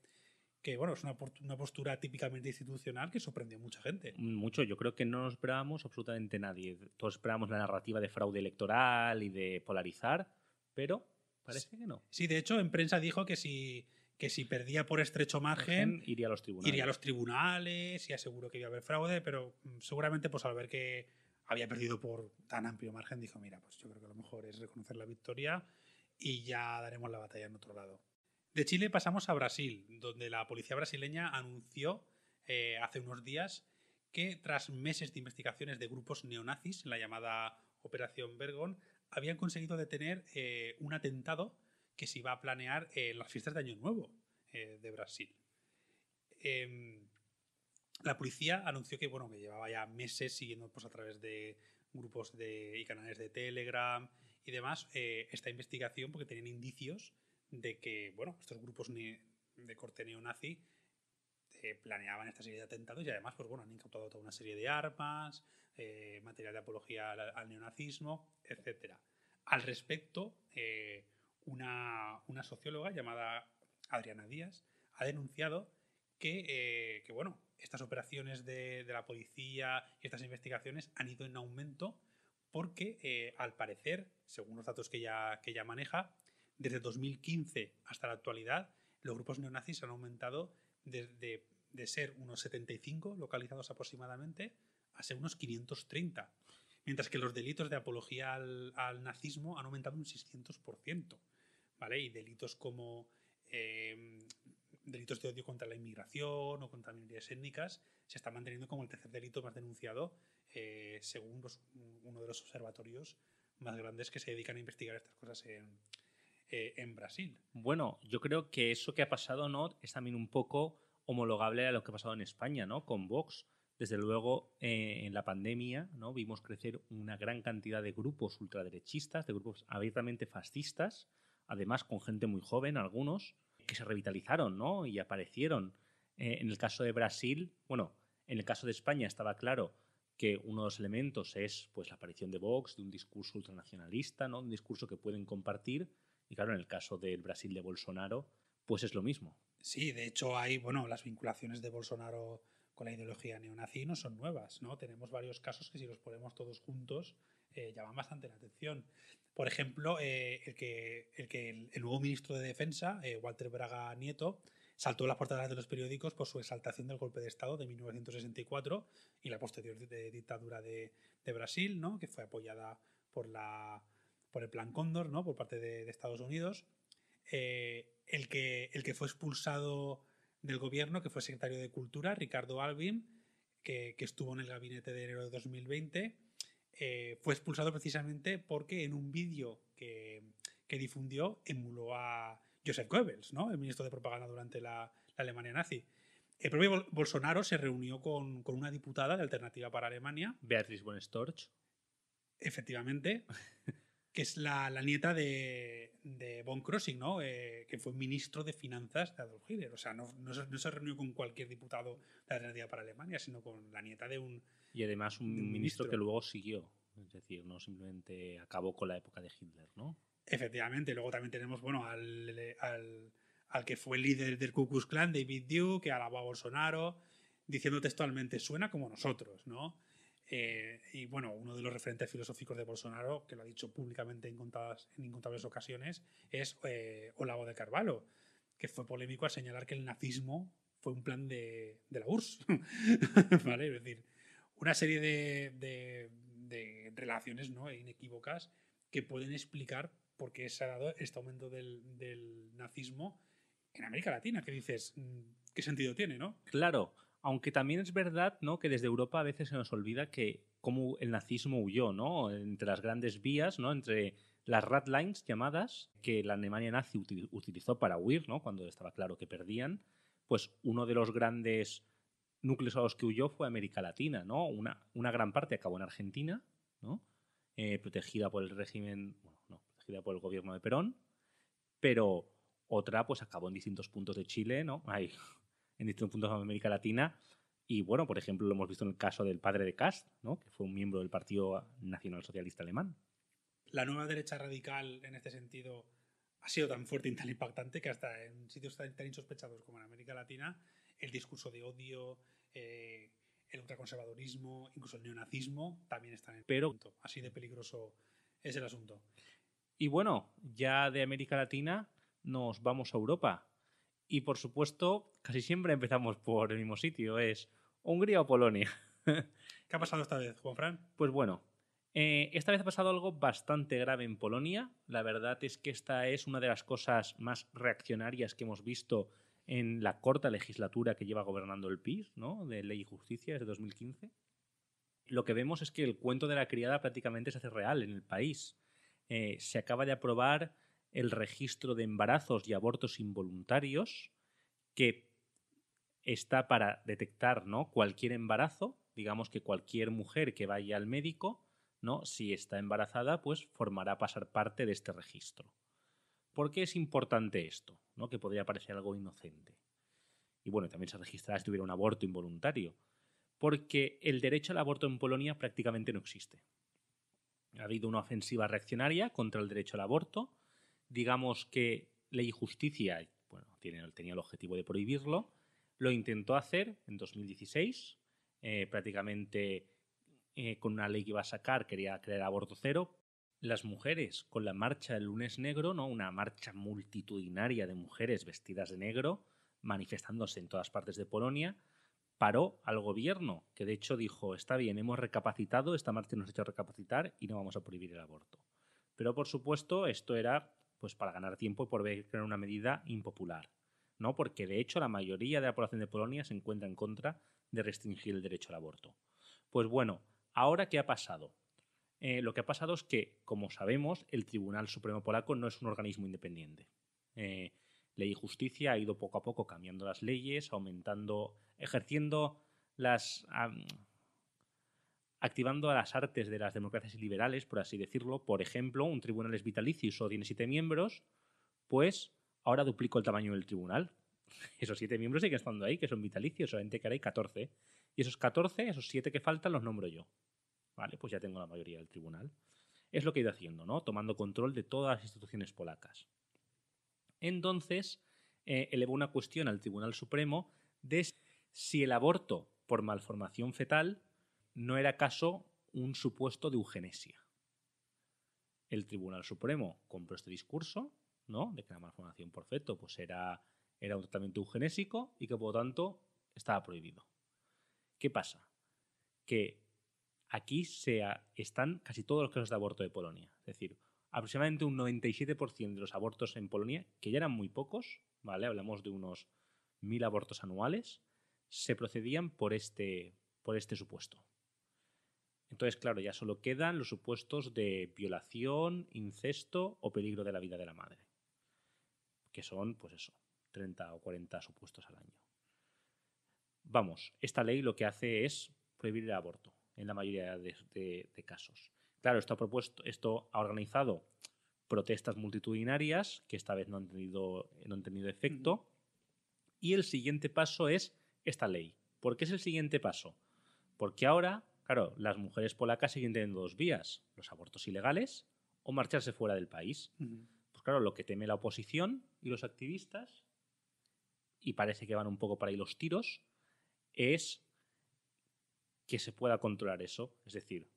Que bueno, es una, postura típicamente institucional que sorprendió a mucha gente. Mucho, yo creo que no nos esperábamos absolutamente nadie. Todos esperábamos la narrativa de fraude electoral y de polarizar, pero parece que no. Sí, de hecho, en prensa dijo que si que si perdía por estrecho margen, iría a los tribunales. Iría los tribunales y aseguró que iba a haber fraude, pero mm, seguramente pues al ver que había perdido por tan amplio margen, dijo, mira, pues yo creo que lo mejor es reconocer la victoria y ya daremos la batalla en otro lado. De Chile pasamos a Brasil, donde la policía brasileña anunció eh, hace unos días que tras meses de investigaciones de grupos neonazis, en la llamada Operación Bergón, habían conseguido detener eh, un atentado que se iba a planear eh, las fiestas de Año Nuevo eh, de Brasil. Em, la policía anunció que, bueno, que llevaba ya meses siguiendo pues, a través de grupos de, y canales de Telegram y demás eh, esta investigación porque tenían indicios de que bueno, estos grupos de corte neonazi planeaban esta serie de atentados y además pues bueno, han incautado toda una serie de armas, material de apología al, neonazismo, etc. Al respecto, una, socióloga llamada Adriana Díaz ha denunciado que, eh, bueno, estas operaciones de, la policía y estas investigaciones han ido en aumento porque, eh, al parecer, según los datos que ella, que ella maneja, desde 2015 hasta la actualidad, los grupos neonazis han aumentado de, ser unos 75 localizados aproximadamente a ser unos 530, mientras que los delitos de apología al nazismo han aumentado un 600%. Y delitos como em, delitos de odio contra la inmigración o contra minorías étnicas se está manteniendo como el tercer delito más denunciado eh, según uno de los observatorios más grandes que se dedican a investigar estas cosas en, eh, en Brasil. Bueno, yo creo que eso que ha pasado no es también un poco homologable a lo que ha pasado en España, ¿no? Con Vox. Desde luego, eh, en la pandemia ¿no? vimos crecer una gran cantidad de grupos ultraderechistas, de grupos abiertamente fascistas, además con gente muy joven, algunos, que se revitalizaron ¿no? y aparecieron. Eh, en el caso de Brasil, bueno, en el caso de España estaba claro que uno de los elementos es pues, la aparición de Vox, de un discurso ultranacionalista, ¿no? un discurso que pueden compartir. Y claro, en el caso del Brasil de Bolsonaro, pues es lo mismo. Sí, de hecho hay, bueno, las vinculaciones de Bolsonaro con la ideología neonazi no son nuevas, ¿no? Tenemos varios casos que si los ponemos todos juntos eh, llaman bastante la atención. Por ejemplo, eh, el que, el, que el, nuevo ministro de Defensa, eh, Walter Braga Nieto, saltó a las portadas de los periódicos por su exaltación del golpe de Estado de 1964 y la posterior dictadura de, Brasil, ¿no? que fue apoyada por, la, por el Plan Cóndor ¿no? por parte de, Estados Unidos. Eh, el, que, el que fue expulsado del gobierno, que fue secretario de Cultura, Ricardo Alvin, que estuvo en el gabinete de enero de 2020 eh, fue expulsado precisamente porque en un vídeo que, que, difundió emuló a Joseph Goebbels, el ministro de propaganda durante la, Alemania nazi. El propio Bolsonaro se reunió con, una diputada de Alternativa para Alemania. Beatriz von Storch. Efectivamente, que es la nieta de, de Von Crossing, ¿no? Eh, que fue ministro de Finanzas de Adolf Hitler. O sea, no, se, reunió con cualquier diputado de la alternativa para Alemania, sino con la nieta de un. Y además un, ministro, que luego siguió. Es decir, no simplemente acabó con la época de Hitler, ¿no? Efectivamente. Luego también tenemos, bueno, al, que fue líder del Ku Klux Klan, David Duke, que alabó a Bolsonaro, diciendo textualmente, suena como nosotros, ¿no? Eh, y bueno, uno de los referentes filosóficos de Bolsonaro, que lo ha dicho públicamente en, incontables ocasiones, es eh, Olavo de Carvalho, que fue polémico al señalar que el nazismo fue un plan de, la URSS. Es decir, una serie de, relaciones ¿no? inequívocas que pueden explicar por qué se ha dado este aumento del, nazismo en América Latina, que dices, mm, ¿qué sentido tiene, no? Claro. Aunque también es verdad ¿no? que desde Europa a veces se nos olvida que cómo el nazismo huyó, ¿no? Entre las grandes vías, ¿no? Entre las lines llamadas que la Alemania nazi utilizó para huir, ¿no? Cuando estaba claro que perdían, pues uno de los grandes núcleos a los que huyó fue América Latina, ¿no? Una, gran parte acabó en Argentina, ¿no? Eh, protegida por el régimen, protegida por el gobierno de Perón, pero otra pues acabó en distintos puntos de Chile, ¿no? en distintos puntos de América Latina. Y bueno, por ejemplo, lo hemos visto en el caso del padre de Kast, ¿no? que fue un miembro del Partido Nacional Socialista Alemán. La nueva derecha radical, en este sentido, ha sido tan fuerte y tan impactante que hasta en sitios tan, insospechados como en América Latina, el discurso de odio, eh, el ultraconservadurismo, incluso el neonazismo, también están en el punto. Así de peligroso es el asunto. Y bueno, ya de América Latina nos vamos a Europa. Y por supuesto, casi siempre empezamos por el mismo sitio, es Hungría o Polonia. ¿Qué ha pasado esta vez, Juan Fran? Pues bueno, eh, esta vez ha pasado algo bastante grave en Polonia. La verdad es que esta es una de las cosas más reaccionarias que hemos visto en la corta legislatura que lleva gobernando el PIS, ¿no? de Ley y Justicia desde 2015. Lo que vemos es que el cuento de la criada prácticamente se hace real en el país. Eh, se acaba de aprobar el registro de embarazos y abortos involuntarios que está para detectar ¿no? cualquier embarazo, digamos que cualquier mujer que vaya al médico, ¿no? si está embarazada, pues formará pasar parte de este registro. ¿Por qué es importante esto? ¿no? Que podría parecer algo inocente. Y bueno, también se registrará si tuviera un aborto involuntario, porque el derecho al aborto en Polonia prácticamente no existe. Ha habido una ofensiva reaccionaria contra el derecho al aborto, digamos que Ley y Justicia bueno, tenía el objetivo de prohibirlo, lo intentó hacer en 2016, eh, prácticamente eh, con una ley que iba a sacar, quería crear aborto cero. Las mujeres con la marcha del lunes negro, ¿no? una marcha multitudinaria de mujeres vestidas de negro, manifestándose en todas partes de Polonia, paró al gobierno, que de hecho dijo, está bien, hemos recapacitado, esta marcha nos ha hecho recapacitar y no vamos a prohibir el aborto. Pero por supuesto, esto era pues para ganar tiempo y por ver que una medida impopular. ¿no? Porque de hecho la mayoría de la población de Polonia se encuentra en contra de restringir el derecho al aborto. Pues bueno, ahora qué ha pasado. Eh, lo que ha pasado es que, como sabemos, el Tribunal Supremo Polaco no es un organismo independiente. Eh, Ley y Justicia ha ido poco a poco cambiando las leyes, aumentando, ejerciendo las, activando a las artes de las democracias liberales, por así decirlo. Por ejemplo, un tribunal es vitalicio y solo tiene siete miembros, pues ahora duplico el tamaño del tribunal. Esos siete miembros siguen estando ahí, que son vitalicios, solamente que ahora hay 14. Y esos 14, esos siete que faltan, los nombro yo. Vale, pues ya tengo la mayoría del tribunal. Es lo que he ido haciendo, ¿no? Tomando control de todas las instituciones polacas. Entonces, eh, elevó una cuestión al Tribunal Supremo de si el aborto por malformación fetal no era caso un supuesto de eugenesia. El Tribunal Supremo compró este discurso, ¿no? De que la malformación por feto pues era, era un tratamiento eugenésico y que por lo tanto estaba prohibido. ¿Qué pasa? Que aquí están casi todos los casos de aborto de Polonia. Es decir, aproximadamente un 97% de los abortos en Polonia, que ya eran muy pocos, ¿vale? Hablamos de unos 1.000 abortos anuales, se procedían por este, por este supuesto. Entonces, claro, ya solo quedan los supuestos de violación, incesto o peligro de la vida de la madre, que son, pues eso, 30 o 40 supuestos al año. Vamos, esta ley lo que hace es prohibir el aborto en la mayoría de, casos. Claro, esto ha, propuesto, esto ha organizado protestas multitudinarias que esta vez no han tenido, no han tenido efecto. Y el siguiente paso es esta ley. ¿Por qué es el siguiente paso? Porque ahora Claro, las mujeres polacas siguen teniendo dos vías, los abortos ilegales o marcharse fuera del país. Pues claro, lo que teme la oposición y los activistas, y parece que van un poco para ahí los tiros, es que se pueda controlar eso. Es decir,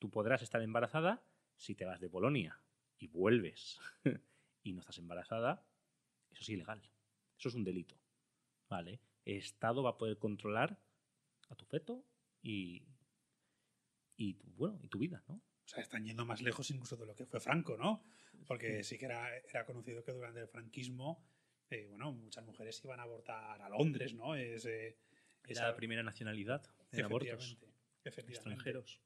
tú podrás estar embarazada si te vas de Polonia y vuelves y no estás embarazada, eso es ilegal. Eso es un delito. ¿Vale? El Estado va a poder controlar a tu feto y, y, bueno, y tu vida, ¿no? O sea, están yendo más lejos incluso de lo que fue Franco, ¿no? Porque sí que era, conocido que durante el franquismo, eh, bueno, muchas mujeres iban a abortar a Londres, ¿no? es esa... Era la primera nacionalidad de abortos extranjeros.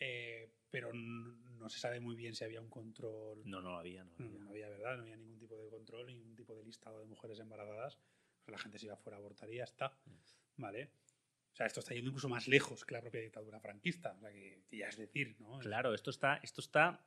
Eh, pero no se sabe muy bien si había un control. No, no había, no había. Mm, había, ¿verdad? No había ningún tipo de control, ningún tipo de listado de mujeres embarazadas. Pues la gente se iba fuera a abortar y ya está. Mm. Vale esto está yendo incluso más lejos que la propia dictadura franquista. que, ya es decir, Claro, esto está, esto está.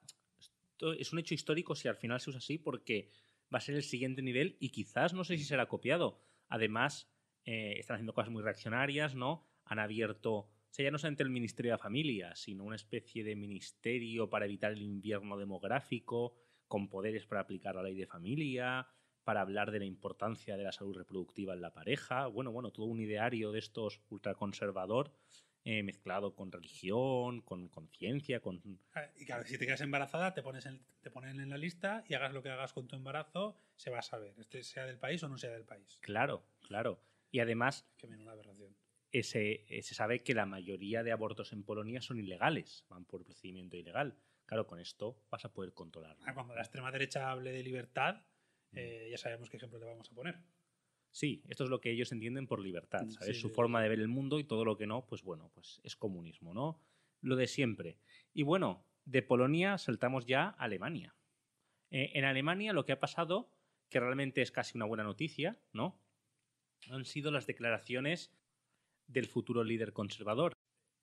es un hecho histórico si al final se usa así, porque va a ser el siguiente nivel y quizás no sé si será copiado. Además, eh, están haciendo cosas muy reaccionarias, ¿no? Han abierto, o sea, ya no solamente el Ministerio de Familia, sino una especie de ministerio para evitar el invierno demográfico, con poderes para aplicar la ley de familia para hablar de la importancia de la salud reproductiva en la pareja. Bueno, bueno, todo un ideario de estos ultraconservador eh, mezclado con religión, con conciencia, con... Ah, y claro, si te quedas embarazada, te, pones en, te ponen en la lista y hagas lo que hagas con tu embarazo, se va a saber, este sea del país o no sea del país. Claro, claro. Y además... menuda aberración. Ese, se sabe que la mayoría de abortos en Polonia son ilegales, van por procedimiento ilegal. Claro, con esto vas a poder controlarlo. Ah, cuando la extrema derecha hable de libertad, eh, ya sabemos qué ejemplo le vamos a poner. Sí, esto es lo que ellos entienden por libertad, ¿sabes? Su forma de ver el mundo y todo lo que no, pues bueno, pues es comunismo, ¿no? Lo de siempre. Y bueno, de Polonia saltamos ya a Alemania. Eh, en Alemania lo que ha pasado, que realmente es casi una buena noticia, ¿no? Han sido las declaraciones del futuro líder conservador.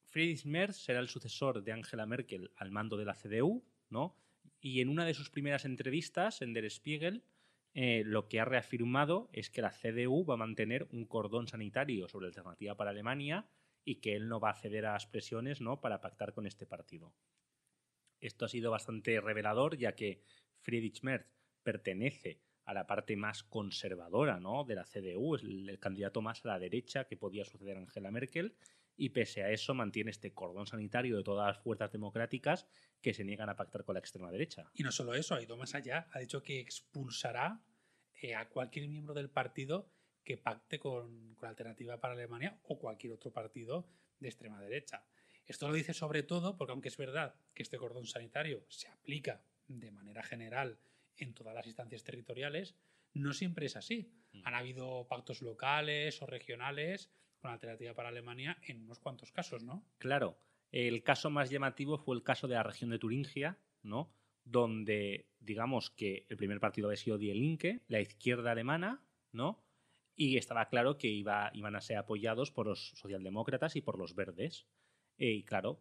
Friedrich Merz será el sucesor de Angela Merkel al mando de la CDU, ¿no? Y en una de sus primeras entrevistas en Der Spiegel, eh, lo que ha reafirmado es que la CDU va a mantener un cordón sanitario sobre la alternativa para Alemania y que él no va a ceder a las presiones ¿no? para pactar con este partido. Esto ha sido bastante revelador, ya que Friedrich Merz pertenece a la parte más conservadora ¿no? de la CDU, es el, el candidato más a la derecha que podía suceder a Angela Merkel, y pese a eso mantiene este cordón sanitario de todas las fuerzas democráticas que se niegan a pactar con la extrema derecha. Y no solo eso, ha ido más allá, ha dicho que expulsará eh, a cualquier miembro del partido que pacte con, Alternativa para Alemania o cualquier otro partido de extrema derecha. Esto lo dice sobre todo porque aunque es verdad que este cordón sanitario se aplica de manera general en todas las instancias territoriales, no siempre es así. Mm. Han habido pactos locales o regionales una alternativa para Alemania en unos cuantos casos, ¿no? Claro. El caso más llamativo fue el caso de la región de Turingia, ¿no? Donde, digamos que el primer partido había sido Die Linke, la izquierda alemana, ¿no? Y estaba claro que iba, iban a ser apoyados por los socialdemócratas y por los verdes. Eh, y claro,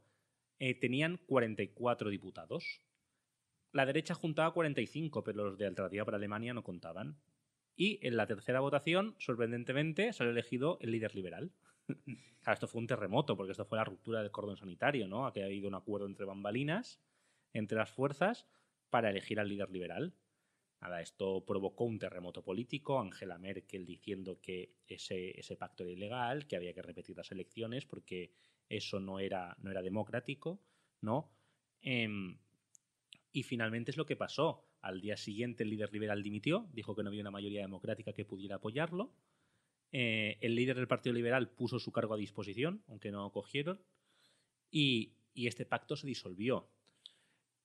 eh, tenían 44 diputados. La derecha juntaba 45, pero los de Alternativa para Alemania no contaban. Y en la tercera votación, sorprendentemente, salió elegido el líder liberal. esto fue un terremoto, porque esto fue la ruptura del cordón sanitario, ¿no? que ha habido un acuerdo entre bambalinas, entre las fuerzas, para elegir al líder liberal. Nada, esto provocó un terremoto político, Angela Merkel diciendo que ese, ese pacto era ilegal, que había que repetir las elecciones porque eso no era, no era democrático, ¿no? Em, y finalmente es lo que pasó al día siguiente el líder liberal dimitió, dijo que no había una mayoría democrática que pudiera apoyarlo. Eh, el líder del Partido Liberal puso su cargo a disposición, aunque no lo cogieron. Y, este pacto se disolvió.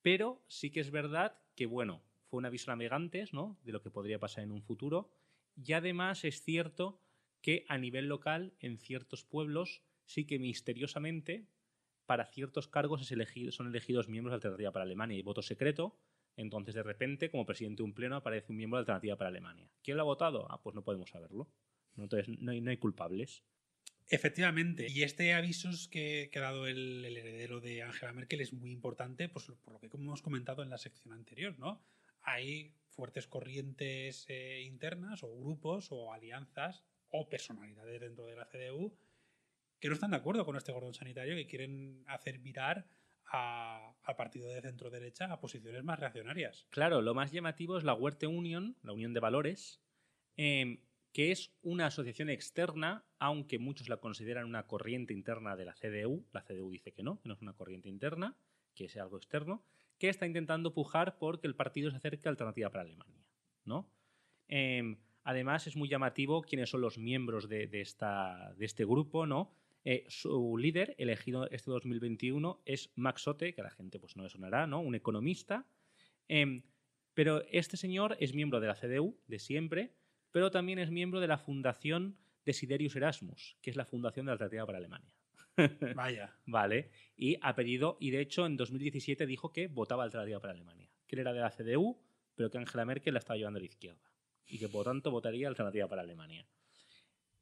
Pero sí que es verdad que, bueno, fue un aviso a ¿no? de lo que podría pasar en un futuro. Y además es cierto que a nivel local, en ciertos pueblos, sí que misteriosamente, para ciertos cargos es son elegidos miembros de Alternativa para Alemania y voto secreto, entonces, de repente, como presidente de un pleno, aparece un miembro de Alternativa para Alemania. ¿Quién lo ha votado? Ah, pues no podemos saberlo. Entonces, no hay, culpables. Efectivamente, y este aviso que, ha dado el, heredero de Angela Merkel es muy importante, pues, por lo que hemos comentado en la sección anterior, ¿no? Hay fuertes corrientes eh, internas o grupos o alianzas o personalidades dentro de la CDU que no están de acuerdo con este gordón sanitario, que quieren hacer virar a, partido de centro derecha a posiciones más reaccionarias. Claro, lo más llamativo es la Huerte Union, la Unión de Valores, em, que es una asociación externa, aunque muchos la consideran una corriente interna de la CDU. La CDU dice que no, que no es una corriente interna, que es algo externo, que está intentando pujar porque el partido se acerca a Alternativa para Alemania. ¿no? Em, además, es muy llamativo quiénes son los miembros de, esta, de este grupo, ¿no? Eh, su líder, elegido este 2021, es Max Sote, que a la gente pues, no le sonará, ¿no? Un economista. Em, pero este señor es miembro de la CDU, de siempre, pero también es miembro de la Fundación Desiderius Erasmus, que es la fundación de alternativa para Alemania. Vaya. vale. Y ha pedido, y de hecho en 2017 dijo que votaba alternativa para Alemania. Que era de la CDU, pero que Angela Merkel la estaba llevando a la izquierda. Y que por tanto votaría alternativa para Alemania.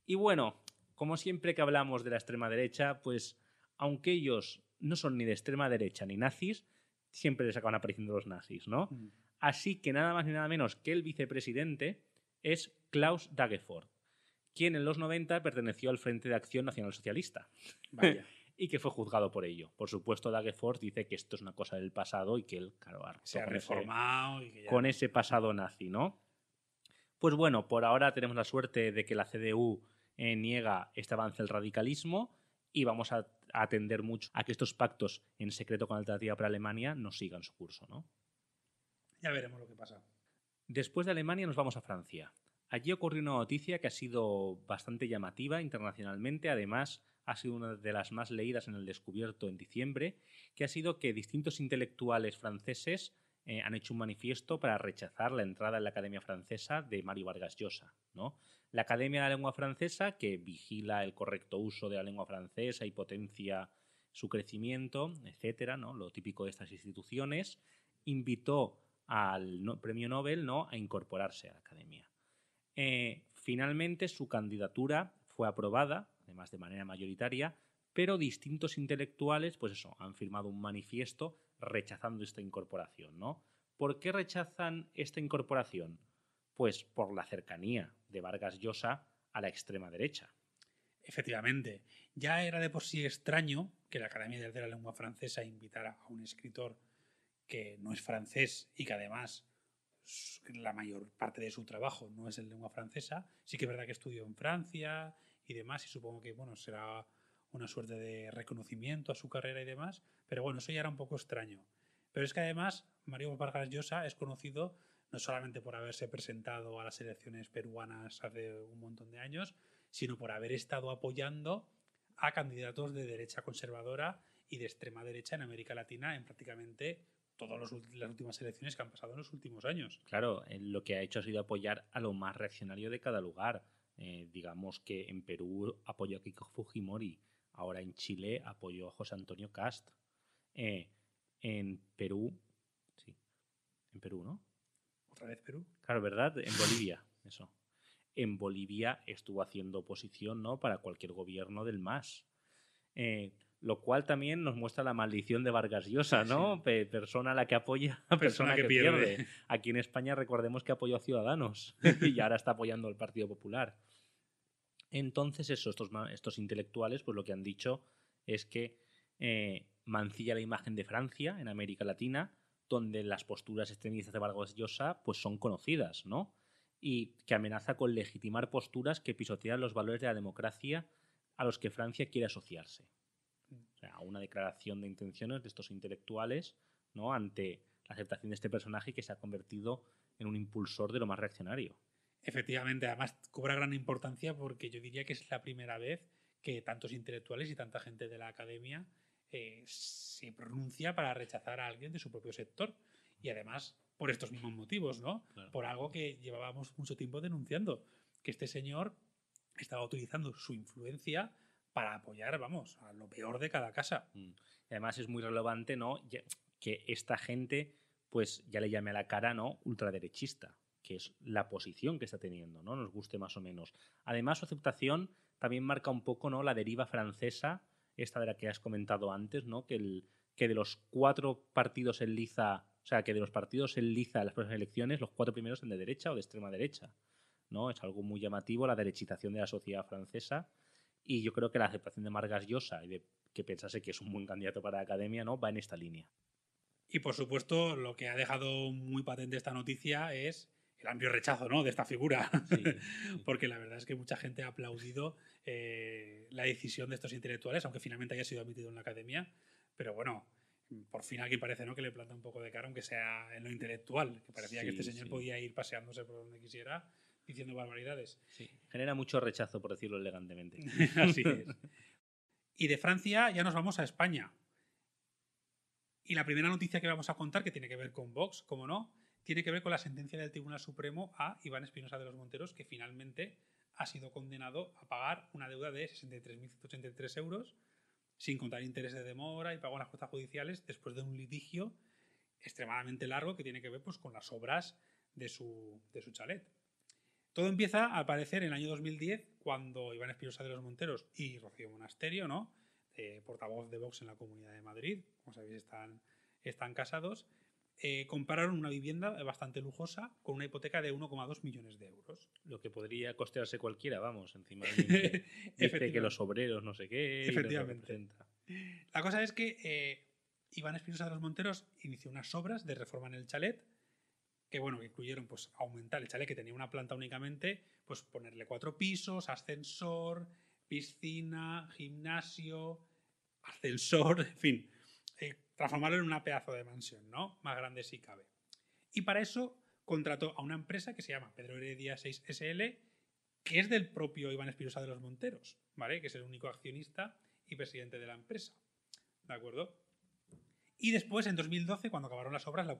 Y bueno, como siempre que hablamos de la extrema derecha, pues aunque ellos no son ni de extrema derecha ni nazis, siempre les acaban apareciendo los nazis, ¿no? Mm. Así que nada más ni nada menos que el vicepresidente es Klaus Dageford, quien en los 90 perteneció al Frente de Acción Nacional Socialista. y que fue juzgado por ello. Por supuesto, Dageford dice que esto es una cosa del pasado y que él, claro, se ha reformado con ese pasado nazi, ¿no? Pues bueno, por ahora tenemos la suerte de que la CDU eh, niega este avance del radicalismo y vamos a atender mucho a que estos pactos en secreto con la Alternativa para Alemania no sigan su curso, ¿no? Ya veremos lo que pasa. Después de Alemania nos vamos a Francia. Allí ocurrió una noticia que ha sido bastante llamativa internacionalmente, además ha sido una de las más leídas en el descubierto en diciembre, que ha sido que distintos intelectuales franceses eh, han hecho un manifiesto para rechazar la entrada en la Academia Francesa de Mario Vargas Llosa. ¿no? La Academia de la Lengua Francesa, que vigila el correcto uso de la lengua francesa y potencia su crecimiento, etcétera, ¿no? lo típico de estas instituciones, invitó al premio Nobel ¿no? a incorporarse a la Academia. Eh, finalmente, su candidatura fue aprobada, además de manera mayoritaria, pero distintos intelectuales, pues eso, han firmado un manifiesto rechazando esta incorporación, ¿no? ¿Por qué rechazan esta incorporación? Pues por la cercanía de Vargas Llosa a la extrema derecha. Efectivamente, ya era de por sí extraño que la Academia de la Lengua Francesa invitara a un escritor que no es francés y que además la mayor parte de su trabajo no es en lengua francesa. Sí que es verdad que estudió en Francia y demás, y supongo que bueno, será una suerte de reconocimiento a su carrera y demás, pero bueno, eso ya era un poco extraño. Pero es que además Mario Vargas Llosa es conocido no solamente por haberse presentado a las elecciones peruanas hace un montón de años, sino por haber estado apoyando a candidatos de derecha conservadora y de extrema derecha en América Latina en prácticamente todas las últimas elecciones que han pasado en los últimos años. Claro, eh, lo que ha hecho ha sido apoyar a lo más reaccionario de cada lugar. Eh, digamos que en Perú apoyó a Kiko Fujimori, ahora en Chile apoyó a José Antonio Cast, eh, en Perú. Sí, en Perú, ¿no? ¿Otra vez Perú? Claro, ¿verdad? En Bolivia, eso. En Bolivia estuvo haciendo oposición, ¿no? Para cualquier gobierno del MAS. Eh, lo cual también nos muestra la maldición de Vargas Llosa, ¿no? persona a la que apoya, persona, que, pierde. Aquí en España recordemos que apoyó a Ciudadanos y ahora está apoyando al Partido Popular. Entonces, eso, estos, intelectuales, pues lo que han dicho es que eh, mancilla la imagen de Francia en América Latina, donde las posturas extremistas de Vargas Llosa pues, son conocidas, ¿no? Y que amenaza con legitimar posturas que pisotean los valores de la democracia a los que Francia quiere asociarse. O sea, una declaración de intenciones de estos intelectuales ¿no? ante la aceptación de este personaje que se ha convertido en un impulsor de lo más reaccionario. Efectivamente, además cobra gran importancia porque yo diría que es la primera vez que tantos intelectuales y tanta gente de la academia eh, se pronuncia para rechazar a alguien de su propio sector. Y además, por estos mismos motivos, ¿no? Por algo que llevábamos mucho tiempo denunciando, que este señor estaba utilizando su influencia para apoyar, vamos, a lo peor de cada casa. Mm. Además es muy relevante, ¿no? Que esta gente, pues ya le llame a la cara, ¿no? Ultraderechista, que es la posición que está teniendo, ¿no? Nos guste más o menos. Además, su aceptación también marca un poco, ¿no? La deriva francesa esta de la que has comentado antes, ¿no? Que, el, que de los cuatro partidos en liza, o sea, que de los partidos en liza las próximas elecciones, los cuatro primeros son de derecha o de extrema derecha, ¿no? Es algo muy llamativo la derechización de la sociedad francesa y yo creo que la aceptación de Margas Llosa y de que pensase que es un buen candidato para la academia, ¿no? Va en esta línea. Y por supuesto, lo que ha dejado muy patente esta noticia es el amplio rechazo ¿no? de esta figura, porque la verdad es que mucha gente ha aplaudido eh, la decisión de estos intelectuales, aunque finalmente haya sido admitido en la academia, pero bueno, por fin aquí parece ¿no? que le planta un poco de cara, aunque sea en lo intelectual, que parecía que este señor podía ir paseándose por donde quisiera diciendo barbaridades. Sí. Genera mucho rechazo, por decirlo elegantemente. Así es. Y de Francia ya nos vamos a España. Y la primera noticia que vamos a contar, que tiene que ver con Vox, cómo no, tiene que ver con la sentencia del Tribunal Supremo a Iván Espinosa de los Monteros, que finalmente ha sido condenado a pagar una deuda de 63.183 euros, sin contar intereses de demora y pago en las cuotas judiciales, después de un litigio extremadamente largo que tiene que ver pues, con las obras de su, chalet. Todo empieza a aparecer en el año 2010, cuando Iván Espinosa de los Monteros y Rocío Monasterio, ¿no? Eh, portavoz de Vox en la Comunidad de Madrid, como sabéis, están, están casados, eh, Compararon una vivienda bastante lujosa con una hipoteca de 1,2 millones de euros. Lo que podría costearse cualquiera, vamos, encima. de que los obreros no sé qué. Efectivamente. La cosa es que eh, Iván Espinosa de los Monteros inició unas obras de reforma en el chalet que bueno, incluyeron pues aumentar el chalet que tenía una planta únicamente, pues ponerle cuatro pisos, ascensor, piscina, gimnasio, ascensor, en fin, eh, transformarlo en una pedazo de mansión, ¿no? Más grande si cabe. Y para eso contrató a una empresa que se llama Pedro Heredia 6 SL, que es del propio Iván Espirosa de los Monteros, ¿vale? Que es el único accionista y presidente de la empresa. ¿De acuerdo? Y después, en 2012, cuando acabaron las obras, la,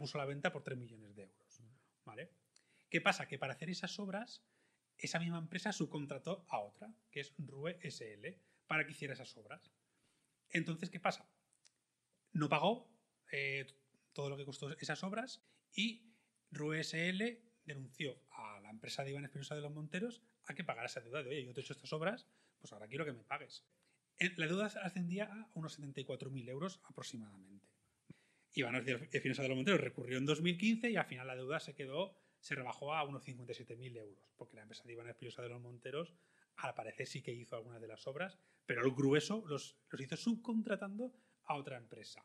puso a la venta por 3 millones de euros. ¿Vale? ¿Qué pasa? Que para hacer esas obras, esa misma empresa subcontrató a otra, que es RUE SL, para que hiciera esas obras. Entonces, ¿qué pasa? no pagó eh, todo lo que costó esas obras y RUESL denunció a la empresa de Iván Espinosa de los Monteros a que pagara esa deuda de, oye, yo te he hecho estas obras, pues ahora quiero que me pagues. Eh, la deuda ascendía a unos 74.000 euros aproximadamente. Iván Espinosa de los Monteros recurrió en 2015 y al final la deuda se quedó, se rebajó a unos 57.000 euros, porque la empresa de Iván Espinosa de los Monteros al parecer sí que hizo algunas de las obras, pero el grueso los, los hizo subcontratando a otra empresa.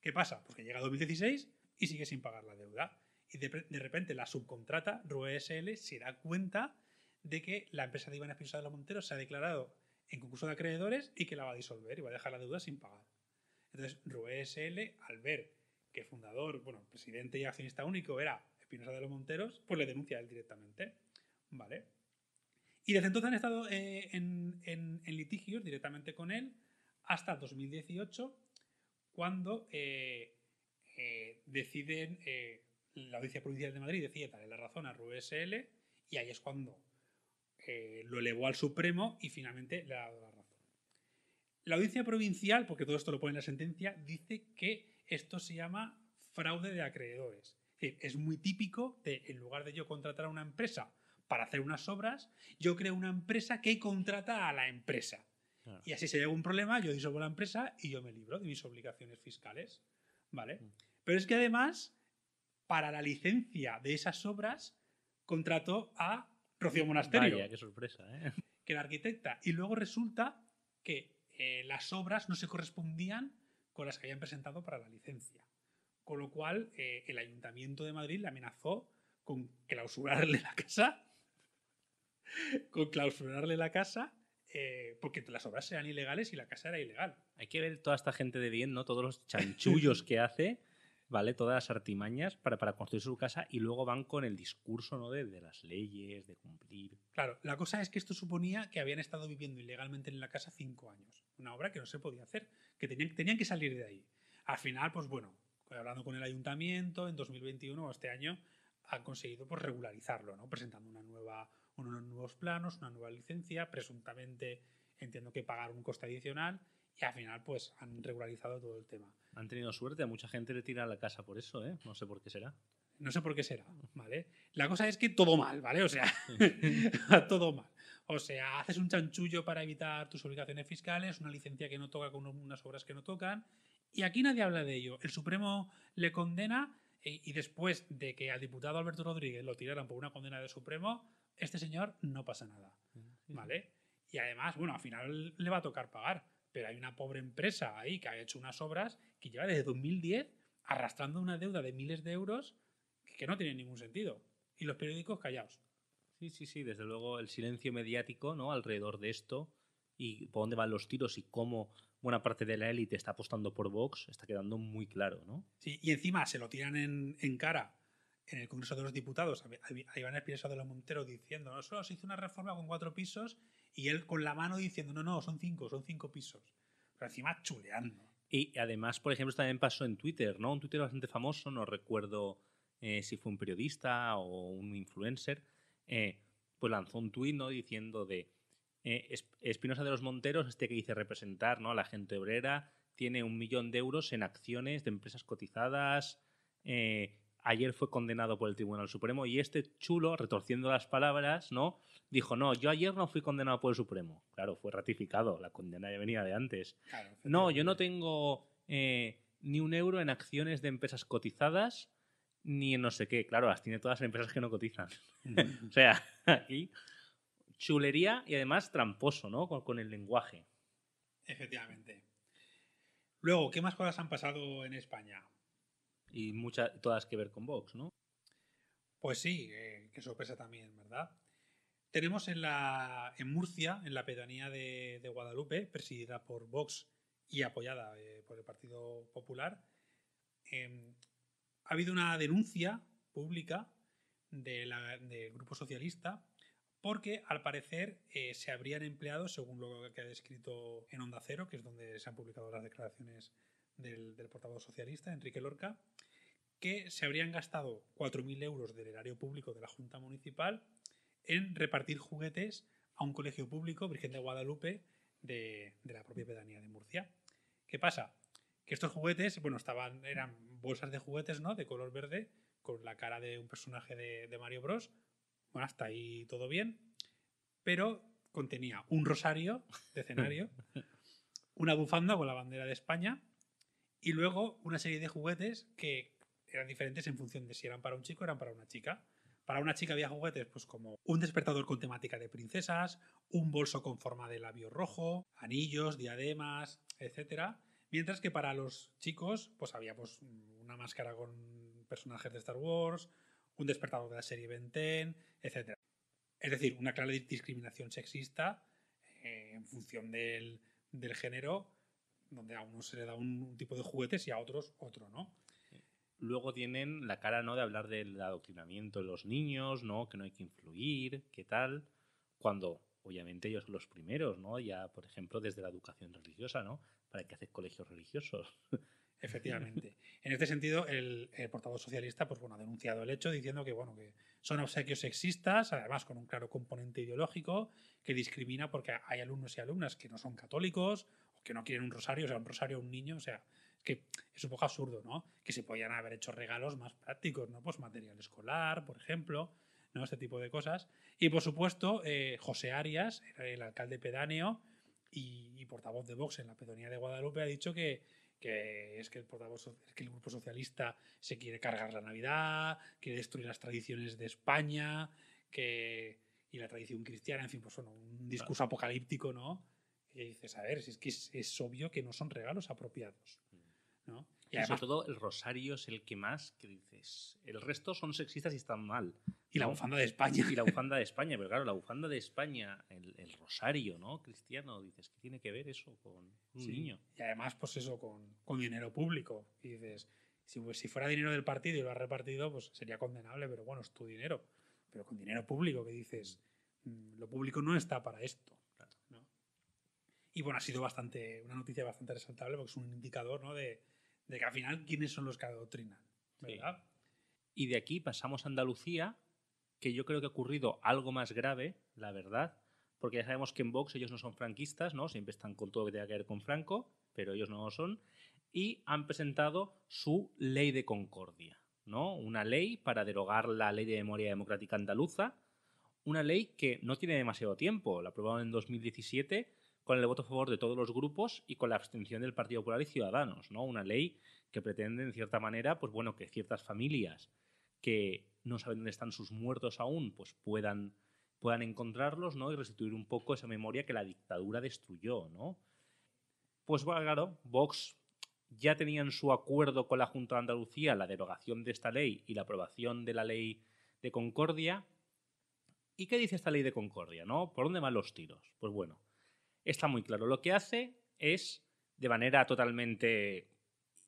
¿Qué pasa? Pues que llega 2016 y sigue sin pagar la deuda. Y de, repente la subcontrata, RUE se da cuenta de que la empresa de Iván Espinosa de los Monteros se ha declarado en concurso de acreedores y que la va a disolver y va a dejar la deuda sin pagar. Entonces, RUE al ver que fundador, bueno, presidente y accionista único era Espinosa de los Monteros, pues le denuncia a él directamente. ¿Vale? Y desde entonces han estado eh, en, en litigios directamente con él hasta 2018 cuando eh, eh, deciden, eh, la Audiencia Provincial de Madrid decide darle la razón a RUSL y ahí es cuando lo elevó al Supremo y finalmente le ha dado la razón. La Audiencia Provincial, porque todo esto lo pone en la sentencia, dice que esto se llama fraude de acreedores. es muy típico de, en lugar de yo contratar a una empresa para hacer unas obras, yo creo una empresa que contrata a la empresa. Y así si a un problema, yo disolvo la empresa y yo me libro de mis obligaciones fiscales. ¿Vale? Mm. Pero es que además, para la licencia de esas obras, contrató a Rocío Monasterio. qué sorpresa, ¿eh? Que la arquitecta. Y luego resulta que eh, las obras no se correspondían con las que habían presentado para la licencia. Con lo cual, eh, el Ayuntamiento de Madrid le amenazó con clausurarle la casa. con clausurarle la casa eh, porque las obras eran ilegales y la casa era ilegal. Hay que ver toda esta gente de bien, ¿no? Todos los chanchullos que hace, ¿vale? Todas las artimañas para, para construir su casa y luego van con el discurso, ¿no? De, de, las leyes, de cumplir. Claro, la cosa es que esto suponía que habían estado viviendo ilegalmente en la casa cinco años. Una obra que no se podía hacer, que tenían, tenían que salir de ahí. Al final, pues bueno, hablando con el ayuntamiento, en 2021 o este año han conseguido pues, regularizarlo, ¿no? Presentando una nueva unos nuevos planos, una nueva licencia, presuntamente entiendo que pagar un coste adicional y al final pues han regularizado todo el tema. Han tenido suerte, a mucha gente le tira a la casa por eso, ¿eh? No sé por qué será. No sé por qué será, ¿vale? La cosa es que todo mal, ¿vale? O sea, todo mal. O sea, haces un chanchullo para evitar tus obligaciones fiscales, una licencia que no toca con unas obras que no tocan, y aquí nadie habla de ello. El Supremo le condena eh, y después de que al diputado Alberto Rodríguez lo tiraran por una condena del Supremo, este señor no pasa nada. ¿Vale? Y además, bueno, al final le va a tocar pagar, pero hay una pobre empresa ahí que ha hecho unas obras que lleva desde 2010 arrastrando una deuda de miles de euros que no tiene ningún sentido. Y los periódicos callados. Sí, sí, sí, desde luego el silencio mediático ¿no? alrededor de esto y por dónde van los tiros y cómo buena parte de la élite está apostando por Vox está quedando muy claro, ¿no? Sí, y encima se lo tiran en, en cara en el Congreso de los Diputados a Iván Espinosa de los Monteros diciendo, no solo se hizo una reforma con cuatro pisos y él con la mano diciendo, no, no, son cinco, son cinco pisos. Pero encima chuleando. Y además, por ejemplo, también pasó en Twitter, ¿no? Un Twitter bastante famoso, no recuerdo eh, si fue un periodista o un influencer, eh, pues lanzó un tuit, ¿no? Diciendo de eh, Espinosa de los Monteros, este que dice representar, ¿no? A la gente obrera, tiene un millón de euros en acciones de empresas cotizadas. Eh, ayer fue condenado por el Tribunal Supremo y este chulo, retorciendo las palabras, ¿no? Dijo, no, yo ayer no fui condenado por el Supremo. Claro, fue ratificado, la condena ya venía de antes. no, yo no tengo eh, ni un euro en acciones de empresas cotizadas, ni en no sé qué. Claro, las tiene todas las empresas que no cotizan. Mm. o sea, aquí chulería y además tramposo, ¿no? Con, con el lenguaje. Efectivamente. Luego, ¿qué más cosas han pasado en España? y muchas, todas que ver con Vox, ¿no? Pues sí, que eh, qué sorpresa también, ¿verdad? Tenemos en, la, en Murcia, en la pedanía de, Guadalupe, presidida por Vox y apoyada eh, por el Partido Popular, em, ha habido una denuncia pública del Grupo Socialista porque al parecer eh, se habrían empleado, según lo que ha descrito en Onda Cero, que es donde se han publicado las declaraciones del, del portavoz socialista, Enrique Lorca, que se habrían gastado 4.000 euros del erario público de la Junta Municipal en repartir juguetes a un colegio público, Virgen de Guadalupe, de, la propia pedanía de Murcia. ¿Qué pasa? Que estos juguetes, bueno, estaban, eran bolsas de juguetes, ¿no? De color verde, con la cara de un personaje de, de Mario Bros. Bueno, hasta ahí todo bien. Pero contenía un rosario de escenario, una bufanda con la bandera de España y luego una serie de juguetes que eran diferentes en función de si eran para un chico o eran para una chica. Para una chica había juguetes pues como un despertador con temática de princesas, un bolso con forma de labio rojo, anillos, diademas, etc. Mientras que para los chicos pues había pues, una máscara con personajes de Star Wars, un despertador de la serie Ben etc. Es decir, una clara discriminación sexista eh, en función del, género, donde a uno se le da un tipo de juguetes y a otros otro, ¿no? luego tienen la cara, ¿no? De hablar del adoctrinamiento de los niños, ¿no? Que no hay que influir, qué tal, cuando obviamente ellos son los primeros, ¿no? Ya, por ejemplo, desde la educación religiosa, ¿no? ¿Para que hacer colegios religiosos? Efectivamente. En este sentido, el, el, portavoz socialista pues, bueno, ha denunciado el hecho diciendo que, bueno, que son obsequios sexistas, además con un claro componente ideológico, que discrimina porque hay alumnos y alumnas que no son católicos, o que no quieren un rosario, o sea, un rosario a un niño, o sea, que es un poco absurdo, ¿no? Que se podían haber hecho regalos más prácticos, ¿no? Pues material escolar, por ejemplo, ¿no? Este tipo de cosas. Y por supuesto, eh, José Arias, el alcalde pedáneo y, portavoz de Vox en la pedonía de Guadalupe, ha dicho que, es que el portavoz, que el grupo socialista se quiere cargar la Navidad, quiere destruir las tradiciones de España, que y la tradición cristiana, en fin, pues un discurso apocalíptico, ¿no? Y dices, a ver, si es que es obvio que no son regalos apropiados. Y, sobre ah. todo el rosario es el que más que dices. El resto son sexistas y están mal. Y la bufanda de España. Y la bufanda de España, pero claro, la bufanda de España, el, rosario, ¿no? Cristiano, dices, ¿qué tiene que ver eso con un niño? Y además, pues eso, con, dinero público. Y dices, si, si fuera dinero del partido y lo ha repartido, pues sería condenable, pero bueno, es tu dinero. Pero con dinero público, que dices, mm, lo público no está para esto. Y bueno, ha sido bastante, una noticia bastante resaltable porque es un indicador ¿no? de, de que al final quiénes son los que adoctrinan, ¿verdad? Y de aquí pasamos a Andalucía, que yo creo que ha ocurrido algo más grave, la verdad, porque ya sabemos que en Vox ellos no son franquistas, ¿no? Siempre están con todo lo que tenga que ver con Franco, pero ellos no lo son, y han presentado su ley de concordia, ¿no? Una ley para derogar la ley de memoria democrática andaluza, una ley que no tiene demasiado tiempo, la aprobaron en 2017 con el voto a favor de todos los grupos y con la abstención del Partido Popular y Ciudadanos, ¿no? Una ley que pretende, en cierta manera, pues bueno, que ciertas familias que no saben dónde están sus muertos aún, pues puedan, puedan encontrarlos, ¿no? Y restituir un poco esa memoria que la dictadura destruyó, ¿no? Pues claro, Vox ya tenía en su acuerdo con la Junta de Andalucía la derogación de esta ley y la aprobación de la ley de Concordia. ¿Y qué dice esta ley de Concordia, no? ¿Por dónde van los tiros? Pues bueno, está muy claro. Lo que hace es, de manera totalmente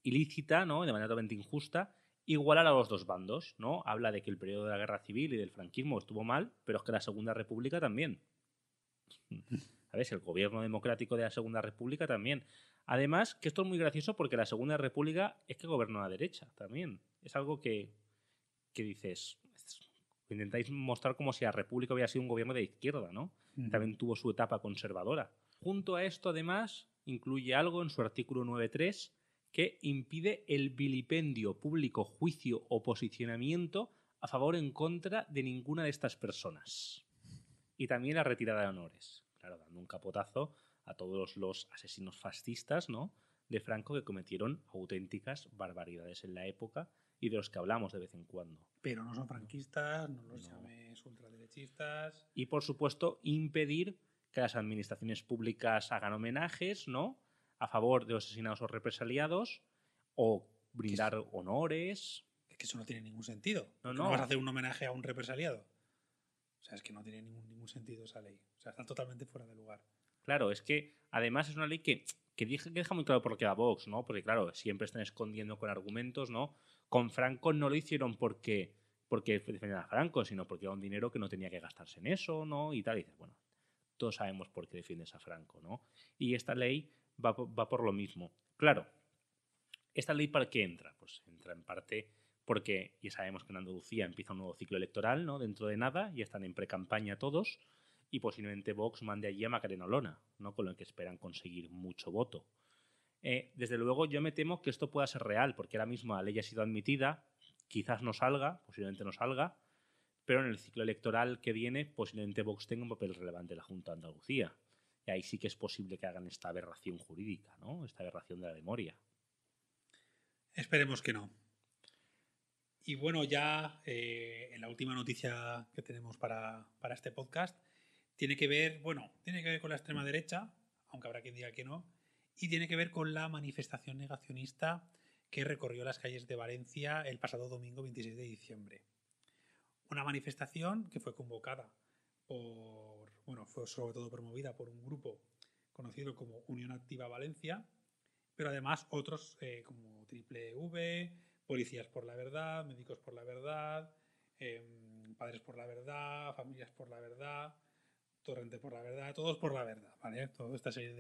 ilícita, ¿no? de manera totalmente injusta, igualar a los dos bandos. ¿no? Habla de que el periodo de la guerra civil y del franquismo estuvo mal, pero es que la Segunda República también. El gobierno democrático de la Segunda República también. Además, que esto es muy gracioso porque la Segunda República es que gobernó a la derecha también. Es algo que, dices, intentáis mostrar como si la República hubiera sido un gobierno de izquierda, ¿no? También tuvo su etapa conservadora. Junto a esto, además, incluye algo en su artículo 9.3 que impide el vilipendio, público, juicio o posicionamiento a favor o en contra de ninguna de estas personas. Y también la retirada de honores. Claro, dando un capotazo a todos los asesinos fascistas, ¿no? De Franco que cometieron auténticas barbaridades en la época y de los que hablamos de vez en cuando. Pero no son franquistas, no los llames ultraderechistas. Y por supuesto, impedir que las administraciones públicas hagan homenajes, ¿no? A favor de los asesinados o represaliados, o brindar honores. Es que eso no tiene ningún sentido. No, vas a hacer un homenaje a un represaliado. O sea, es que no tiene ningún, ningún sentido esa ley. O sea, está totalmente fuera de lugar. Claro, es que además es una ley que, que, deja, deja muy claro por lo que va Vox, ¿no? Porque claro, siempre están escondiendo con argumentos, ¿no? Con Franco no lo hicieron porque, porque defendían a Franco, sino porque era un dinero que no tenía que gastarse en eso, ¿no? Y tal. Y dices, bueno, todos sabemos por qué defiende a Franco, ¿no? Y esta ley va, por lo mismo. Claro, ¿esta ley para qué entra? Pues entra en parte porque ya sabemos que en Andalucía empieza un nuevo ciclo electoral, ¿no? Dentro de nada, ya están en precampaña todos y posiblemente Vox mande allí a Macarena Lona, ¿no? Con lo que esperan conseguir mucho voto. Eh, desde luego, yo me temo que esto pueda ser real, porque ahora mismo la ley ha sido admitida, quizás no salga, posiblemente no salga, pero en el ciclo electoral que viene posiblemente Vox tenga un papel relevante en la Junta de Andalucía. Y ahí sí que es posible que hagan esta aberración jurídica, ¿no? Esta aberración de la memoria. Esperemos que no. Y bueno, ya eh, en la última noticia que tenemos para, para, este podcast tiene que ver, bueno, tiene que ver con la extrema derecha, aunque habrá quien diga que no, y tiene que ver con la manifestación negacionista que recorrió las calles de Valencia el pasado domingo 26 de diciembre una manifestación que fue convocada por, bueno, fue sobre todo promovida por un grupo conocido como Unión Activa Valencia, pero además otros eh, como Triple V, Policías por la Verdad, Médicos por la Verdad, em, Padres por la Verdad, Familias por la Verdad, Torrente por la Verdad, todos por la verdad, ¿vale? Toda esta serie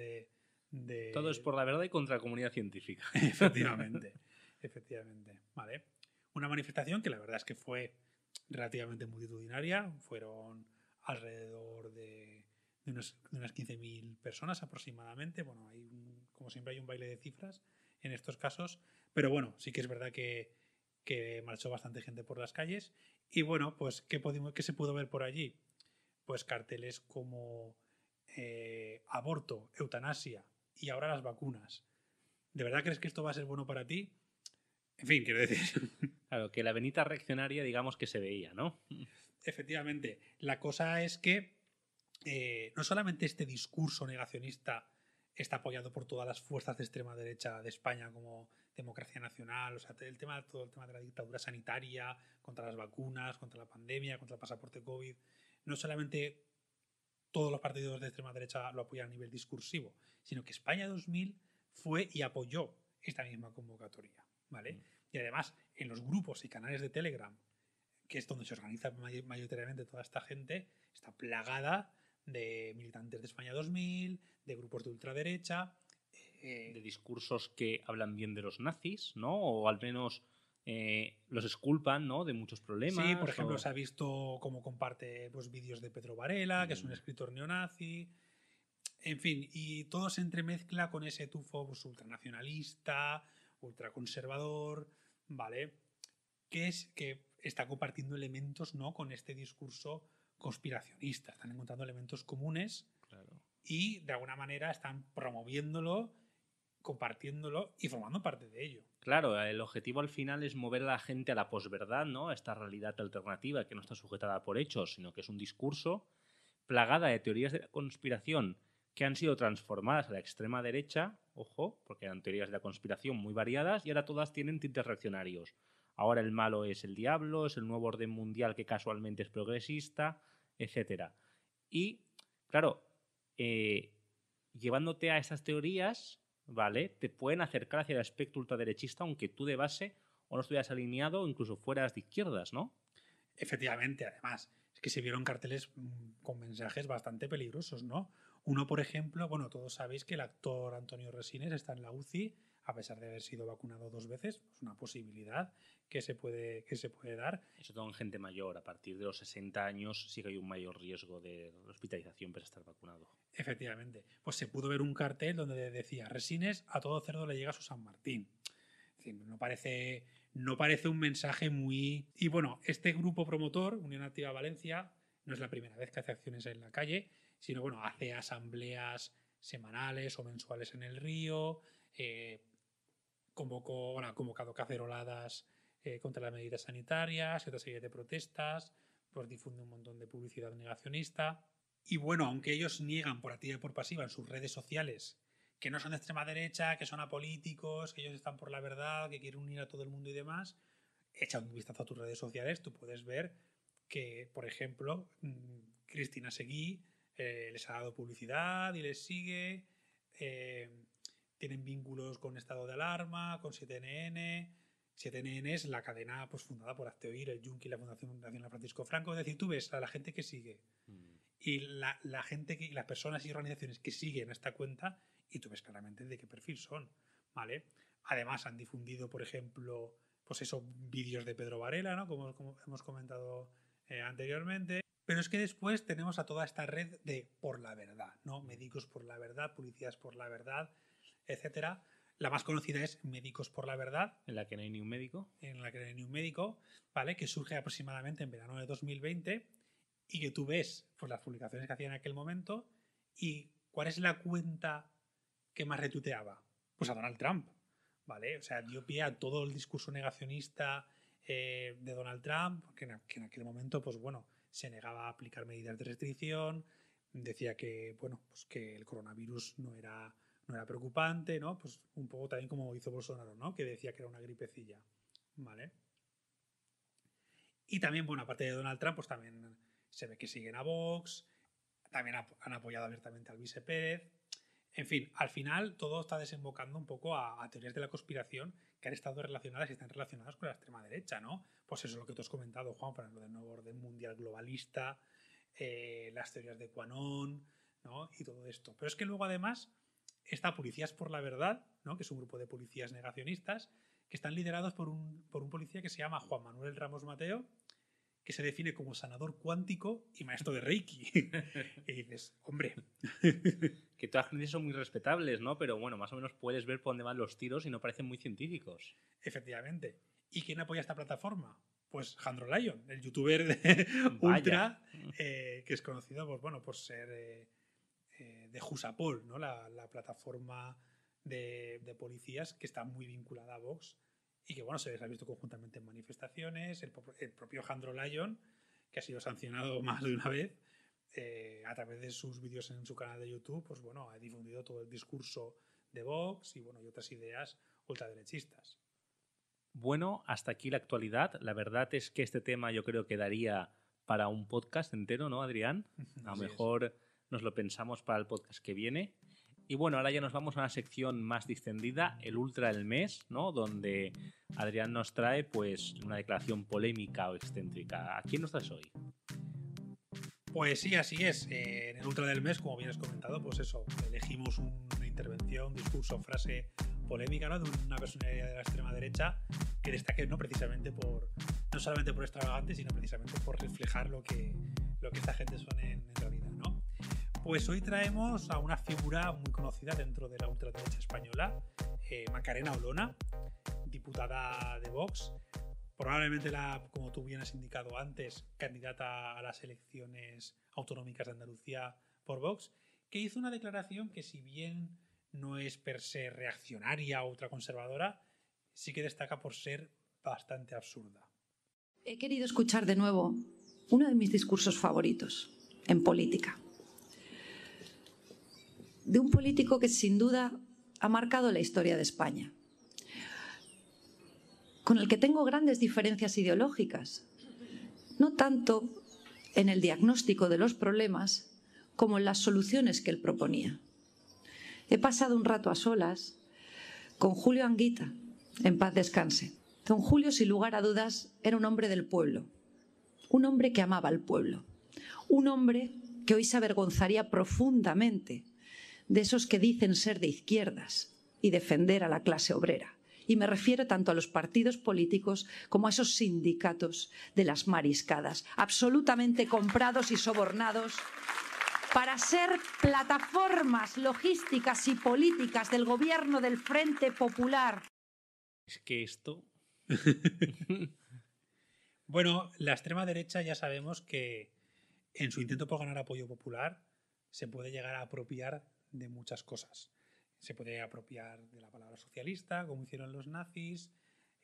de, Todo es por la verdad y contra la comunidad científica. efectivamente, efectivamente, ¿vale? Una manifestación que la verdad es que fue relativamente multitudinaria. Fueron alrededor de, unas, 15.000 personas aproximadamente. Bueno, como siempre hay un baile de cifras en estos casos. Pero bueno, sí que es verdad que, marchó bastante gente por las calles. Y bueno, pues ¿qué, podemos, se pudo ver por allí? Pues carteles como eh, aborto, eutanasia y ahora las vacunas. ¿De verdad crees que esto va a ser bueno para ti? En fin, quiero decir, Claro, que la venita reaccionaria, digamos que se veía, ¿no? Efectivamente. La cosa es que eh, no solamente este discurso negacionista está apoyado por todas las fuerzas de extrema derecha de España, como Democracia Nacional, o sea, el tema, todo el tema de la dictadura sanitaria, contra las vacunas, contra la pandemia, contra el pasaporte COVID. No solamente todos los partidos de extrema derecha lo apoyan a nivel discursivo, sino que España 2000 fue y apoyó esta misma convocatoria. ¿Vale? Mm. Y además, en los grupos y canales de Telegram, que es donde se organiza mayoritariamente toda esta gente, está plagada de militantes de España 2000, de grupos de ultraderecha. Eh, de discursos que hablan bien de los nazis, ¿no? O al menos eh, los esculpan, ¿no? De muchos problemas. Sí, por ejemplo, se ha visto cómo comparte pues, vídeos de Pedro Varela, que es un mm. escritor neonazi. En fin, y todo se entremezcla con ese tufo pues, ultranacionalista, ultraconservador, ¿vale? Que, es, que está compartiendo elementos ¿no? con este discurso conspiracionista. Están encontrando elementos comunes y de alguna manera están promoviéndolo, compartiéndolo y formando parte de ello. Claro, el objetivo al final es mover a la gente a la posverdad, ¿no? A esta realidad alternativa que no está sujetada por hechos, sino que es un discurso plagada de teorías de la conspiración que han sido transformadas a la extrema derecha, ojo, porque eran teorías de la conspiración muy variadas y ahora todas tienen tintes reaccionarios. Ahora el malo es el diablo, es el nuevo orden mundial que casualmente es progresista, etc. Y, claro, eh, llevándote a esas teorías, ¿vale? Te pueden acercar hacia el aspecto ultraderechista, aunque tú de base o no estuvieras alineado o incluso fueras de izquierdas, ¿no? Efectivamente, además, es que se vieron carteles mm, con mensajes bastante peligrosos, ¿no? Uno, por ejemplo, bueno, todos sabéis que el actor Antonio Resines está en la UCI, a pesar de haber sido vacunado dos veces, es una posibilidad que se puede, que se puede dar. Eso todo en gente mayor, a partir de los 60 años sí que hay un mayor riesgo de hospitalización para estar vacunado. Efectivamente, pues se pudo ver un cartel donde decía Resines, a todo cerdo le llega su San Martín. no parece, no parece un mensaje muy... Y bueno, este grupo promotor, Unión Activa Valencia, no es la primera vez que hace acciones en la calle, sino bueno, hace asambleas semanales o mensuales en el río, eh, convocó, bueno, ha convocado caceroladas eh, contra las medidas sanitarias y otra serie de protestas, pues difunde un montón de publicidad negacionista. Y bueno, aunque ellos niegan por activa y por pasiva en sus redes sociales que no son de extrema derecha, que son apolíticos, que ellos están por la verdad, que quieren unir a todo el mundo y demás, echa un vistazo a tus redes sociales, tú puedes ver que, por ejemplo, mm, Cristina Seguí eh, les ha dado publicidad y les sigue, eh, tienen vínculos con estado de alarma, con 7NN. 7NN es la cadena pues, fundada por Azteoir, el Yunque y la Fundación Nacional Francisco Franco. Es decir, tú ves a la gente que sigue mm. y la, gente que, las personas y organizaciones que siguen esta cuenta y tú ves claramente de qué perfil son. ¿vale? Además, han difundido, por ejemplo, pues esos vídeos de Pedro Varela, ¿no? como, hemos comentado eh, anteriormente. Pero es que después tenemos a toda esta red de por la verdad, ¿no? Médicos por la verdad, policías por la verdad, etcétera. La más conocida es Médicos por la Verdad. En la que no hay ni un médico. En la que no hay ni un médico, ¿vale? Que surge aproximadamente en verano de 2020 y que tú ves pues, las publicaciones que hacía en aquel momento y cuál es la cuenta que más retuiteaba. Pues a Donald Trump, ¿vale? O sea, dio pie a todo el discurso negacionista eh, de Donald Trump, que en, aquel momento, pues bueno, se negaba a aplicar medidas de restricción, decía que, bueno, pues que el coronavirus no era, no era preocupante, ¿no? Pues un poco también como hizo Bolsonaro, ¿no? Que decía que era una gripecilla, ¿vale? Y también, bueno, aparte de Donald Trump, pues también se ve que siguen a Vox, también han apoyado abiertamente al vicepérez en fin, al final todo está desembocando un poco a, teorías de la conspiración que han estado relacionadas y están relacionadas con la extrema derecha, ¿no? Pues eso es lo que tú has comentado, Juan, por ejemplo, del nuevo orden mundial globalista, eh, las teorías de Quanón, ¿no? Y todo esto. Pero es que luego además está Policías por la Verdad, ¿no? Que es un grupo de policías negacionistas que están liderados por un, por un policía que se llama Juan Manuel Ramos Mateo, que se define como sanador cuántico y maestro de Reiki. y dices, hombre. que todas las gentes son muy respetables, ¿no? Pero bueno, más o menos puedes ver por dónde van los tiros y no parecen muy científicos. Efectivamente. ¿Y quién apoya esta plataforma? Pues Jandro Lyon, el youtuber de ultra, eh, que es conocido pues, bueno, por ser eh, eh, de Jusapol, ¿no? La, plataforma de, policías que está muy vinculada a Vox y que bueno, se les ha visto conjuntamente en manifestaciones, el, propio Jandro Lyon, que ha sido sancionado más de una vez, eh, a través de sus vídeos en su canal de YouTube, pues bueno, ha difundido todo el discurso de Vox y bueno, y otras ideas ultraderechistas. Bueno, hasta aquí la actualidad. La verdad es que este tema yo creo que daría para un podcast entero, ¿no, Adrián? A lo mejor nos lo pensamos para el podcast que viene. Y bueno, ahora ya nos vamos a una sección más distendida, el Ultra del Mes, ¿no? Donde Adrián nos trae pues una declaración polémica o excéntrica. ¿A quién nos traes hoy? Pues sí, así es. Eh, en el Ultra del Mes, como bien has comentado, pues eso, elegimos una intervención, discurso, frase polémica, De una personalidad de la extrema derecha que destaque no precisamente por, no solamente por extravagante, sino precisamente por reflejar lo que, lo que esta gente son en, en realidad. Pues hoy traemos a una figura muy conocida dentro de la ultraderecha española, eh, Macarena Olona, diputada de Vox, probablemente la, como tú bien has indicado antes, candidata a las elecciones autonómicas de Andalucía por Vox, que hizo una declaración que si bien no es per se reaccionaria o ultraconservadora, sí que destaca por ser bastante absurda. He querido escuchar de nuevo uno de mis discursos favoritos en política de un político que sin duda ha marcado la historia de España, con el que tengo grandes diferencias ideológicas, no tanto en el diagnóstico de los problemas como en las soluciones que él proponía. He pasado un rato a solas con Julio Anguita, en paz descanse. Don Julio, sin lugar a dudas, era un hombre del pueblo, un hombre que amaba al pueblo, un hombre que hoy se avergonzaría profundamente de esos que dicen ser de izquierdas y defender a la clase obrera. Y me refiero tanto a los partidos políticos como a esos sindicatos de las mariscadas, absolutamente comprados y sobornados para ser plataformas logísticas y políticas del gobierno del Frente Popular. Es que esto... bueno, la extrema derecha ya sabemos que en su intento por ganar apoyo popular se puede llegar a apropiar de muchas cosas. Se puede apropiar de la palabra socialista, como hicieron los nazis,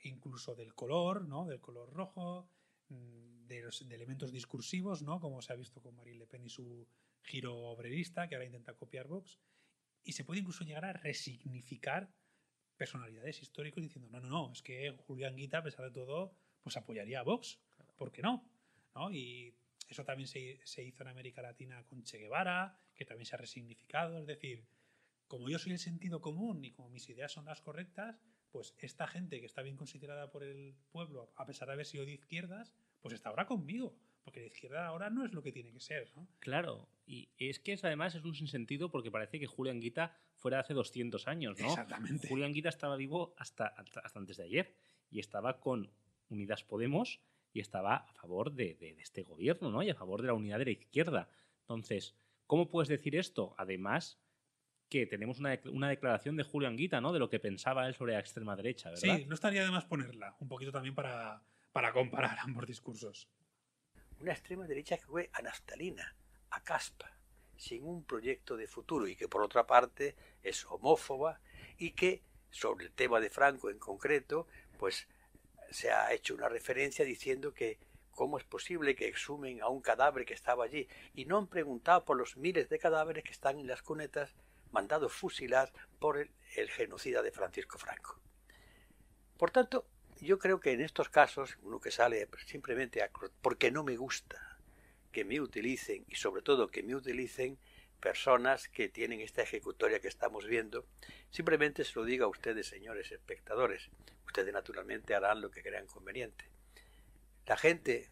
incluso del color, ¿no? del color rojo, mm, de, los, de elementos discursivos, ¿no? como se ha visto con Marine Le Pen y su giro obrerista, que ahora intenta copiar Vox. Y se puede incluso llegar a resignificar personalidades históricas diciendo, no, no, no, es que Julián Guita, a pesar de todo, pues apoyaría a Vox. ¿Por qué no? ¿No? Y eso también se, se, hizo en América Latina con Che Guevara, que también se ha resignificado. Es decir, como yo soy el sentido común y como mis ideas son las correctas, pues esta gente que está bien considerada por el pueblo, a pesar de haber sido de izquierdas, pues está ahora conmigo. Porque la izquierda ahora no es lo que tiene que ser. Claro, y es que además es un sinsentido porque parece que Julián Guita fuera hace 200 años, ¿no? Exactamente. Julián Guita estaba vivo hasta, antes de ayer y estaba con Unidas Podemos y estaba a favor de, de, este gobierno, ¿no? Y a favor de la unidad de la izquierda. Entonces, ¿Cómo puedes decir esto? Además, que tenemos una, declaración de Julio Anguita, ¿no? De lo que pensaba él sobre la extrema derecha, ¿verdad? Sí, no estaría de más ponerla, un poquito también para, para comparar ambos discursos. Una extrema derecha que fue anastalina, a caspa, sin un proyecto de futuro y que por otra parte es homófoba y que sobre el tema de Franco en concreto, pues se ha hecho una referencia diciendo que ¿Cómo es posible que exhumen a un cadáver que estaba allí y no han preguntado por los miles de cadáveres que están en las cunetas mandados fusilar por el, genocida de Francisco Franco? Por tanto, yo creo que en estos casos, uno que sale simplemente a, porque no me gusta que me utilicen y sobre todo que me utilicen personas que tienen esta ejecutoria que estamos viendo, simplemente se lo diga a ustedes, señores espectadores. Ustedes naturalmente harán lo que crean conveniente. La gente,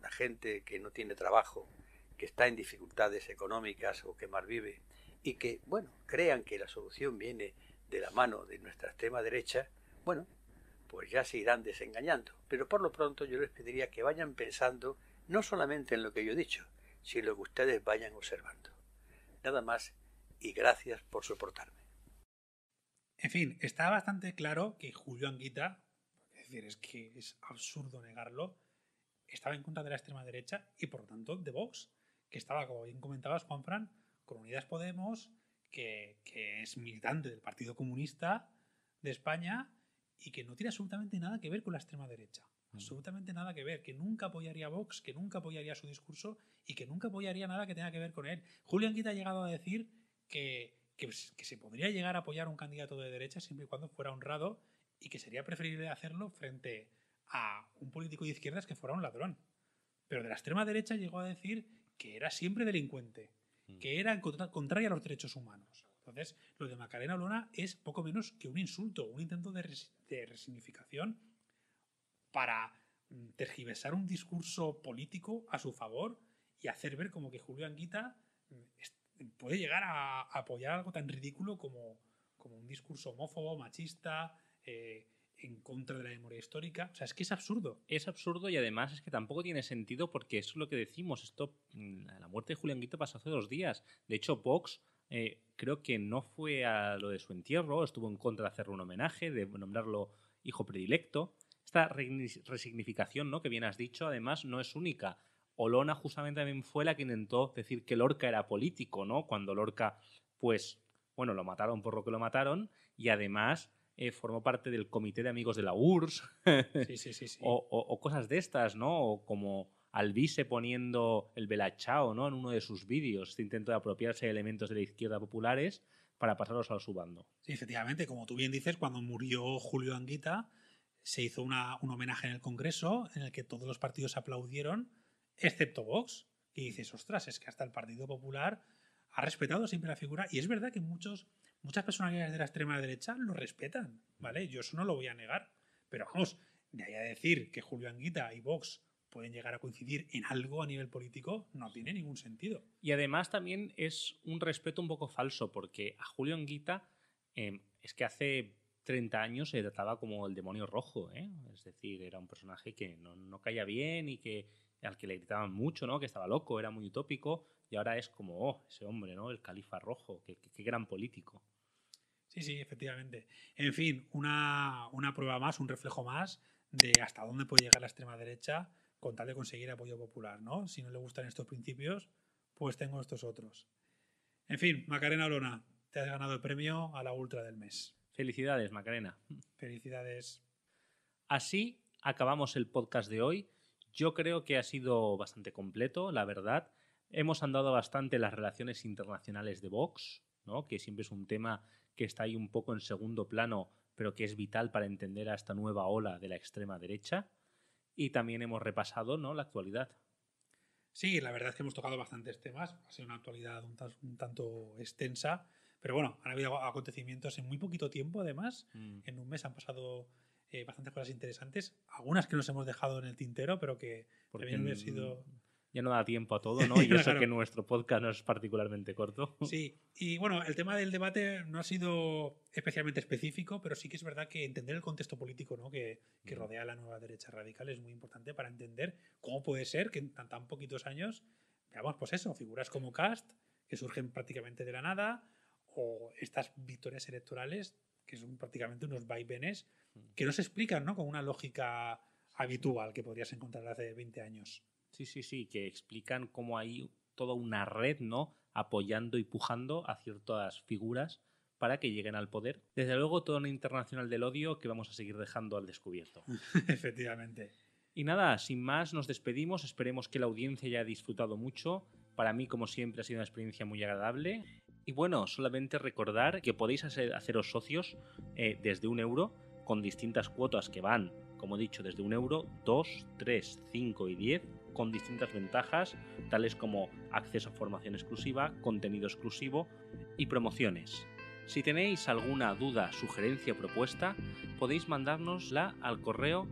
la gente que no tiene trabajo, que está en dificultades económicas o que mal vive, y que, bueno, crean que la solución viene de la mano de nuestra extrema derecha, bueno, pues ya se irán desengañando. Pero por lo pronto yo les pediría que vayan pensando no solamente en lo que yo he dicho, sino lo que ustedes vayan observando. Nada más y gracias por soportarme. En fin, está bastante claro que Julio Anguita, es decir, es que es absurdo negarlo, estaba en contra de la extrema derecha y por lo tanto de Vox, que estaba, como bien comentabas, Juan Fran, con Unidas Podemos, que, es militante del Partido Comunista de España y que no tiene absolutamente nada que ver con la extrema derecha. Mm. Absolutamente nada que ver, que nunca apoyaría a Vox, que nunca apoyaría su discurso y que nunca apoyaría nada que tenga que ver con él. Julián Quita ha llegado a decir que, que pues, se podría llegar a apoyar un candidato de derecha siempre y cuando fuera honrado y que sería preferible hacerlo frente a un político de izquierdas que fuera un ladrón. Pero de la extrema derecha llegó a decir que era siempre delincuente, mm. que era contra, contraria a los derechos humanos. Entonces, lo de Macarena Olona es poco menos que un insulto, un intento de, resignificación para mm, tergiversar un discurso político a su favor y hacer ver como que Julio Anguita mm, puede llegar a apoyar algo tan ridículo como, como un discurso homófobo, machista, eh, en contra de la memoria histórica. O sea, es que es absurdo. Es absurdo y además es que tampoco tiene sentido porque eso es lo que decimos. Esto, mm, la muerte de Julián Guito pasó hace dos días. De hecho, Vox eh, creo que no fue a lo de su entierro, estuvo en contra de hacerle un homenaje, de nombrarlo hijo predilecto. Esta resignificación ¿no? que bien has dicho, además, no es única. Olona justamente también fue la que intentó decir que Lorca era político, ¿no? Cuando Lorca, pues, bueno, lo mataron por lo que lo mataron y además eh, formó parte del comité de amigos de la URSS sí, sí, sí, o, cosas de estas, ¿no? O como Albise poniendo el velachao, ¿no? en uno de sus vídeos, este intento de apropiarse de elementos de la izquierda populares para pasarlos a su bando. Sí, efectivamente, como tú bien dices, cuando murió Julio Anguita se hizo un homenaje en el Congreso en el que todos los partidos aplaudieron, excepto Vox, y dices, ostras, es que hasta el Partido Popular ha respetado siempre la figura y es verdad que muchos muchas personalidades de la extrema derecha lo respetan, ¿vale? Yo eso no lo voy a negar. Pero vamos, de ahí a decir que Julio Anguita y Vox pueden llegar a coincidir en algo a nivel político, no tiene ningún sentido. Y además también es un respeto un poco falso, porque a Julio Anguita em, es que hace 30 años se trataba como el demonio rojo, ¿eh? es decir, era un personaje que no, caía bien y que al que le gritaban mucho, ¿no? que estaba loco, era muy utópico, y ahora es como, oh, ese hombre, ¿no? el califa rojo, qué gran político. Sí, sí, efectivamente. En fin, una, prueba más, un reflejo más de hasta dónde puede llegar la extrema derecha con tal de conseguir apoyo popular, ¿no? Si no le gustan estos principios, pues tengo estos otros. En fin, Macarena Olona, te has ganado el premio a la ultra del mes. Felicidades, Macarena. Felicidades. Así acabamos el podcast de hoy. Yo creo que ha sido bastante completo, la verdad. Hemos andado bastante las relaciones internacionales de Vox que siempre es un tema que está ahí un poco en segundo plano, pero que es vital para entender a esta nueva ola de la extrema derecha. Y también hemos repasado ¿no? la actualidad. Sí, la verdad es que hemos tocado bastantes temas, ha sido una actualidad un, tanto extensa, pero bueno, han habido acontecimientos en muy poquito tiempo además, mm. en un mes han pasado eh, bastantes cosas interesantes, algunas que nos hemos dejado en el tintero, pero que también han sido ya no da tiempo a todo, ¿no? Y yo sé que nuestro podcast no es particularmente corto. Sí, y bueno, el tema del debate no ha sido especialmente específico, pero sí que es verdad que entender el contexto político que, rodea a la nueva derecha radical es muy importante para entender cómo puede ser que en tan, tan poquitos años veamos, pues eso, figuras como Cast, que surgen prácticamente de la nada, o estas victorias electorales, que son prácticamente unos vaivenes, que no se explican ¿no? con una lógica habitual que podrías encontrar hace 20 años. Sí, sí, sí, que explican cómo hay toda una red, ¿no? Apoyando y pujando a ciertas figuras para que lleguen al poder. Desde luego, todo una internacional del odio que vamos a seguir dejando al descubierto. Efectivamente. Y nada, sin más, nos despedimos. Esperemos que la audiencia haya disfrutado mucho. Para mí, como siempre, ha sido una experiencia muy agradable. Y bueno, solamente recordar que podéis haceros socios eh, desde un euro, con distintas cuotas que van, como he dicho, desde un euro, dos, tres, cinco y diez con distintas ventajas, tales como acceso a formación exclusiva, contenido exclusivo y promociones. Si tenéis alguna duda, sugerencia o propuesta, podéis mandárnosla al correo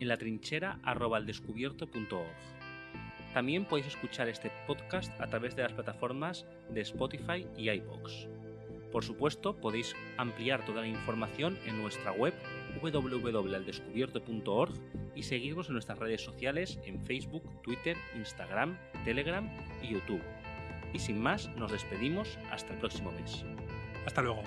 en la trinchera También podéis escuchar este podcast a través de las plataformas de Spotify y iBox. Por supuesto, podéis ampliar toda la información en nuestra web www.aldescubierto.org y seguirnos en nuestras redes sociales en Facebook, Twitter, Instagram, Telegram y YouTube. Y sin más, nos despedimos hasta el próximo mes. Hasta luego.